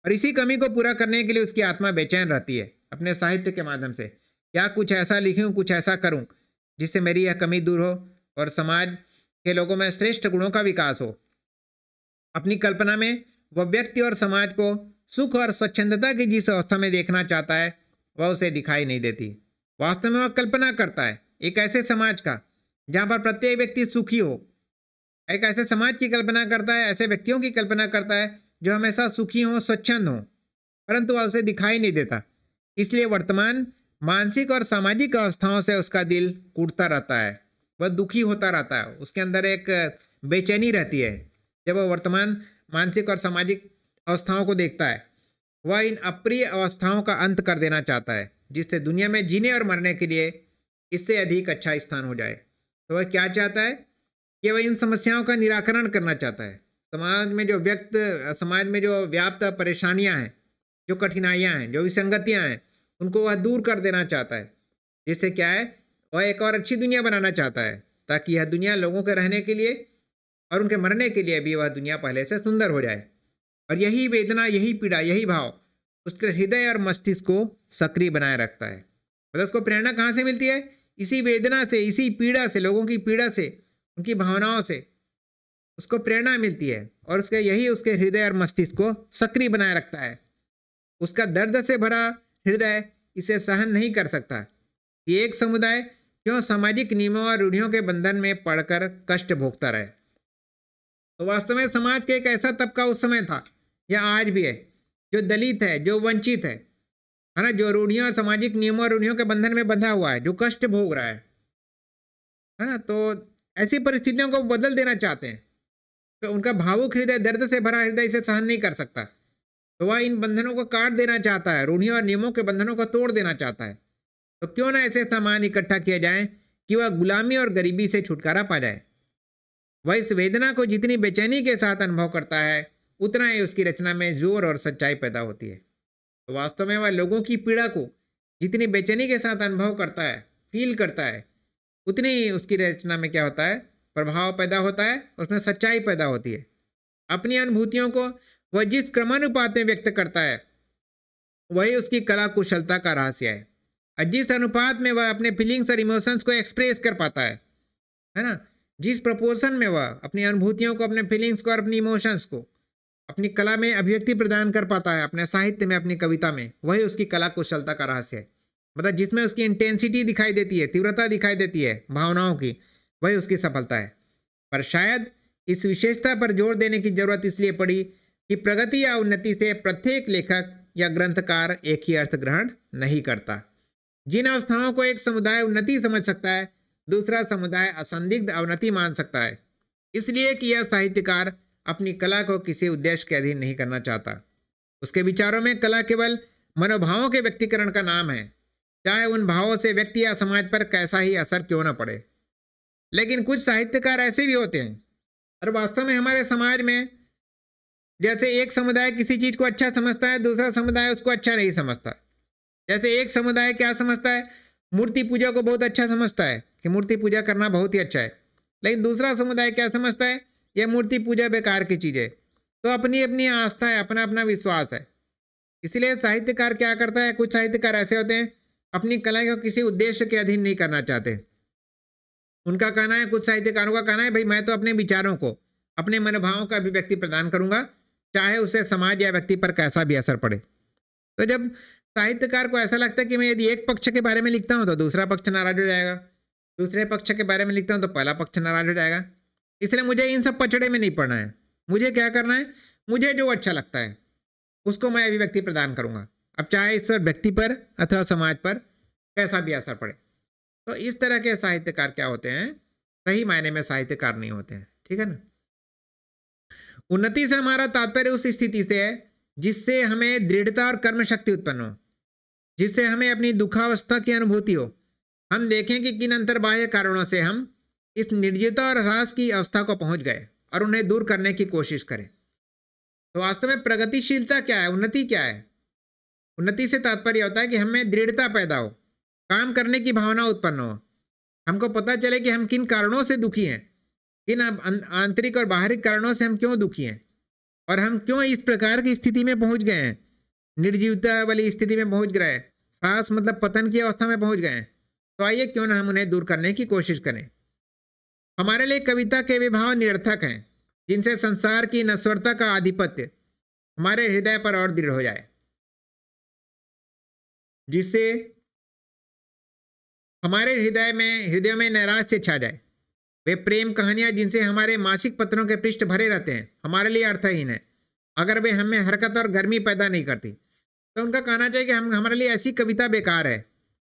और इसी कमी को पूरा करने के लिए उसकी आत्मा बेचैन रहती है अपने साहित्य के माध्यम से या कुछ ऐसा लिखूं कुछ ऐसा करूं जिससे मेरी यह कमी दूर हो और समाज के लोगों में श्रेष्ठ गुणों का विकास हो अपनी कल्पना में वह व्यक्ति और समाज को सुख और स्वच्छंदता की जिस अवस्था में देखना चाहता है वह उसे दिखाई नहीं देती वास्तव में वह कल्पना करता है एक ऐसे समाज का जहाँ पर प्रत्येक व्यक्ति सुखी हो एक ऐसे समाज की कल्पना करता है ऐसे व्यक्तियों की कल्पना करता है जो हमेशा सुखी हों स्वच्छंद हों परंतु वह उसे दिखाई नहीं देता इसलिए वर्तमान मानसिक और सामाजिक अवस्थाओं से उसका दिल कूटता रहता है वह दुखी होता रहता है उसके अंदर एक बेचैनी रहती है जब वह वर्तमान मानसिक और सामाजिक अवस्थाओं को देखता है वह इन अप्रिय अवस्थाओं का अंत कर देना चाहता है जिससे दुनिया में जीने और मरने के लिए इससे अधिक अच्छा स्थान हो जाए तो वह क्या चाहता है कि वह इन समस्याओं का निराकरण करना चाहता है समाज में जो व्यक्त समाज में जो व्याप्त परेशानियां हैं जो कठिनाइयां हैं जो विसंगतियां हैं उनको वह दूर कर देना चाहता है जिससे क्या है वह एक और अच्छी दुनिया बनाना चाहता है ताकि यह दुनिया लोगों के रहने के लिए और उनके मरने के लिए भी वह दुनिया पहले से सुंदर हो जाए और यही वेदना यही पीड़ा यही भाव उसके हृदय और मस्तिष्क को सक्रिय बनाए रखता है मतलब उसको प्रेरणा कहाँ से मिलती है इसी वेदना से इसी पीड़ा से लोगों की पीड़ा से उनकी भावनाओं से उसको प्रेरणा मिलती है और उसके यही उसके हृदय और मस्तिष्क को सक्रिय बनाए रखता है उसका दर्द से भरा हृदय इसे सहन नहीं कर सकता एक समुदाय क्यों सामाजिक नियमों और रूढ़ियों के बंधन में पड़कर कष्ट भोगता रहे तो वास्तव में समाज के एक ऐसा तबका उस समय था या आज भी है जो दलित है जो वंचित है है ना जो रूढ़ियों और सामाजिक नियमों और रूढ़ियों के बंधन में बंधा हुआ है जो कष्ट भोग रहा है है ना तो ऐसी परिस्थितियों को बदल देना चाहते हैं तो उनका भावुक हृदय दर्द से भरा हृदय इसे सहन नहीं कर सकता तो वह इन बंधनों को काट देना चाहता है रूढ़ियों और नियमों के बंधनों को तोड़ देना चाहता है तो क्यों ना ऐसे सामान इकट्ठा किए जाए कि वह गुलामी और गरीबी से छुटकारा पा जाए वह इस वेदना को जितनी बेचैनी के साथ अनुभव करता है उतना ही उसकी रचना में जोर और सच्चाई पैदा होती है तो वास्तव में वह लोगों की पीड़ा को जितनी बेचैनी के साथ अनुभव करता है फील करता है उतनी ही उसकी रचना में क्या होता है प्रभाव पैदा होता है उसमें सच्चाई पैदा होती है अपनी अनुभूतियों को वह जिस क्रमानुपात में व्यक्त करता है वही उसकी कला कुशलता का रहस्य है जिस अनुपात में वह अपने फीलिंग्स और इमोशंस को एक्सप्रेस कर पाता है है ना जिस प्रपोर्शन में वह अपनी अनुभूतियों को अपने फीलिंग्स को और अपनी इमोशंस को अपनी कला में अभिव्यक्ति प्रदान कर पाता है अपने साहित्य में अपनी कविता में वही उसकी कला कुशलता का रहस्य है मतलब जिसमें उसकी इंटेंसिटी दिखाई देती है तीव्रता दिखाई देती है भावनाओं की वही उसकी सफलता है पर शायद इस विशेषता पर जोर देने की जरूरत इसलिए पड़ी कि प्रगति या उन्नति से प्रत्येक लेखक या ग्रंथकार एक ही अर्थ ग्रहण नहीं करता जिन अवस्थाओं को एक समुदाय उन्नति समझ सकता है दूसरा समुदाय असंदिग्ध अवनति मान सकता है इसलिए कि यह साहित्यकार अपनी कला को किसी उद्देश्य के अधीन नहीं करना चाहता उसके विचारों में कला केवल मनोभावों के व्यक्तिकरण का नाम है चाहे उन भावों से व्यक्ति या समाज पर कैसा ही असर क्यों ना पड़े लेकिन कुछ साहित्यकार ऐसे भी होते हैं और वास्तव में हमारे समाज में जैसे एक समुदाय किसी चीज को अच्छा समझता है दूसरा समुदाय उसको अच्छा नहीं समझता जैसे एक समुदाय क्या समझता है मूर्ति पूजा को बहुत अच्छा समझता है कि मूर्ति पूजा करना बहुत ही अच्छा है लेकिन दूसरा समुदाय क्या समझता है यह मूर्ति पूजा बेकार की चीज़ है तो अपनी अपनी आस्था है अपना अपना विश्वास है इसलिए साहित्यकार क्या करता है कुछ साहित्यकार ऐसे होते हैं अपनी कला को किसी उद्देश्य के अधीन नहीं करना चाहते उनका कहना है कुछ साहित्यकारों का कहना है भाई मैं तो अपने विचारों को अपने मनोभावों का अभिव्यक्ति प्रदान करूंगा चाहे उसे समाज या व्यक्ति पर कैसा भी असर पड़े तो जब साहित्यकार को ऐसा लगता है कि मैं यदि एक पक्ष के बारे में लिखता हूँ तो दूसरा पक्ष नाराज हो जाएगा दूसरे पक्ष के बारे में लिखता हूँ तो पहला पक्ष नाराज हो जाएगा इसलिए मुझे इन सब पचड़े में नहीं पड़ना है मुझे क्या करना है मुझे जो अच्छा लगता है उसको मैं अभिव्यक्ति प्रदान करूँगा अब चाहे इस पर व्यक्ति पर अथवा समाज पर कैसा भी असर पड़े तो इस तरह के साहित्यकार क्या होते हैं सही मायने में साहित्यकार नहीं होते हैं ठीक है ना उन्नति से हमारा तात्पर्य उस स्थिति से है जिससे हमें दृढ़ता और कर्म शक्ति उत्पन्न हो जिससे हमें अपनी दुखावस्था की अनुभूति हो हम देखें कि किन अंतर्बाह्य कारणों से हम इस निर्जता और ह्रास की अवस्था को पहुंच गए और उन्हें दूर करने की कोशिश करें तो वास्तव में प्रगतिशीलता क्या है उन्नति क्या है उन्नति से तात्पर्य होता है कि हमें दृढ़ता पैदा हो काम करने की भावना उत्पन्न हो हमको पता चले कि हम किन कारणों से दुखी हैं इन आंतरिक और बाहरी कारणों से हम क्यों दुखी हैं और हम क्यों इस प्रकार की स्थिति में पहुंच गए हैं निर्जीवता वाली स्थिति में पहुंच गए खास मतलब पतन की अवस्था में पहुंच गए हैं तो आइए क्यों ना हम उन्हें दूर करने की कोशिश करें हमारे लिए कविता के विभाव निरर्थक हैं जिनसे संसार की नश्वरता का आधिपत्य हमारे हृदय पर और दृढ़ हो जाए जिससे हमारे हृदय में हृदय में नैराश्य से छा जाए वे प्रेम कहानियां जिनसे हमारे मासिक पत्रों के पृष्ठ भरे रहते हैं हमारे लिए अर्थहीन है अगर वे हमें हरकत और गर्मी पैदा नहीं करती तो उनका कहना चाहिए कि हम हमारे लिए ऐसी कविता बेकार है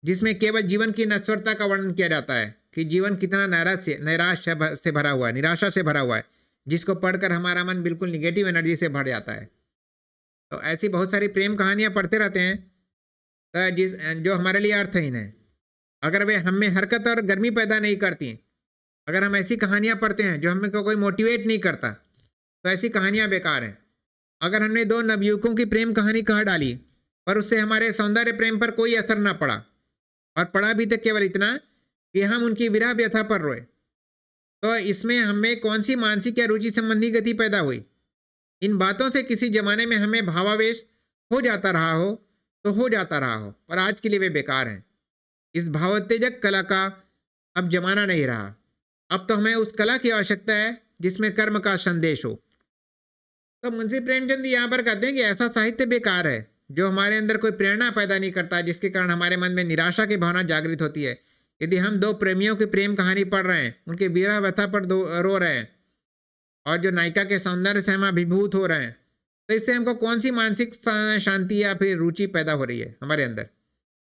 जिसमें केवल जीवन की नश्वरता का वर्णन किया जाता है कि जीवन कितना से नैराश से भरा हुआ है निराशा से भरा हुआ है जिसको पढ़कर हमारा मन बिल्कुल निगेटिव एनर्जी से भर जाता है तो ऐसी बहुत सारी प्रेम कहानियाँ पढ़ते रहते हैं तो जिस जो हमारे लिए अर्थहीन है अगर वे हमें हरकत और गर्मी पैदा नहीं करती अगर हम ऐसी कहानियाँ पढ़ते हैं जो हमें को कोई मोटिवेट नहीं करता तो ऐसी कहानियाँ बेकार हैं अगर हमने दो नवयुवकों की प्रेम कहानी कह डाली पर उससे हमारे सौंदर्य प्रेम पर कोई असर ना पड़ा और पड़ा भी तो केवल इतना कि हम उनकी विराह व्यथा पर रोए तो इसमें हमें कौन सी मानसिक या रुचि संबंधी गति पैदा हुई इन बातों से किसी जमाने में हमें भावावेश हो जाता रहा हो तो हो जाता रहा हो पर आज के लिए वे बेकार हैं इस भावोत्तेजक कला का अब जमाना नहीं रहा अब तो हमें उस कला की आवश्यकता है जिसमें कर्म का संदेश हो तो मुंशी प्रेमचंद यहाँ पर कहते हैं कि ऐसा साहित्य बेकार है जो हमारे अंदर कोई प्रेरणा पैदा नहीं करता जिसके कारण हमारे मन में निराशा की भावना जागृत होती है यदि हम दो प्रेमियों की प्रेम कहानी पढ़ रहे हैं उनके वीरा व्यथा पर रो रहे हैं और जो नायिका के सौंदर्य से हम अभिभूत हो रहे हैं तो इससे हमको कौन सी मानसिक शांति या फिर रुचि पैदा हो रही है हमारे अंदर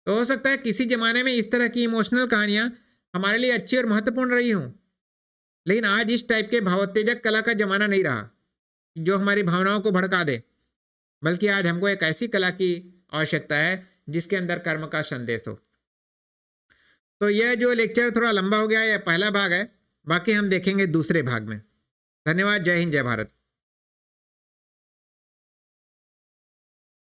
तो हो सकता है किसी ज़माने में इस तरह की इमोशनल कहानियाँ हमारे लिए अच्छी और महत्वपूर्ण रही हूँ लेकिन आज इस टाइप के भावोत्तेजक कला का जमाना नहीं रहा जो हमारी भावनाओं को भड़का दे बल्कि आज हमको एक ऐसी कला की आवश्यकता है जिसके अंदर कर्म का संदेश हो तो यह जो लेक्चर थोड़ा लंबा हो गया यह पहला भाग है बाकी हम देखेंगे दूसरे भाग में धन्यवाद जय हिंद जय भारत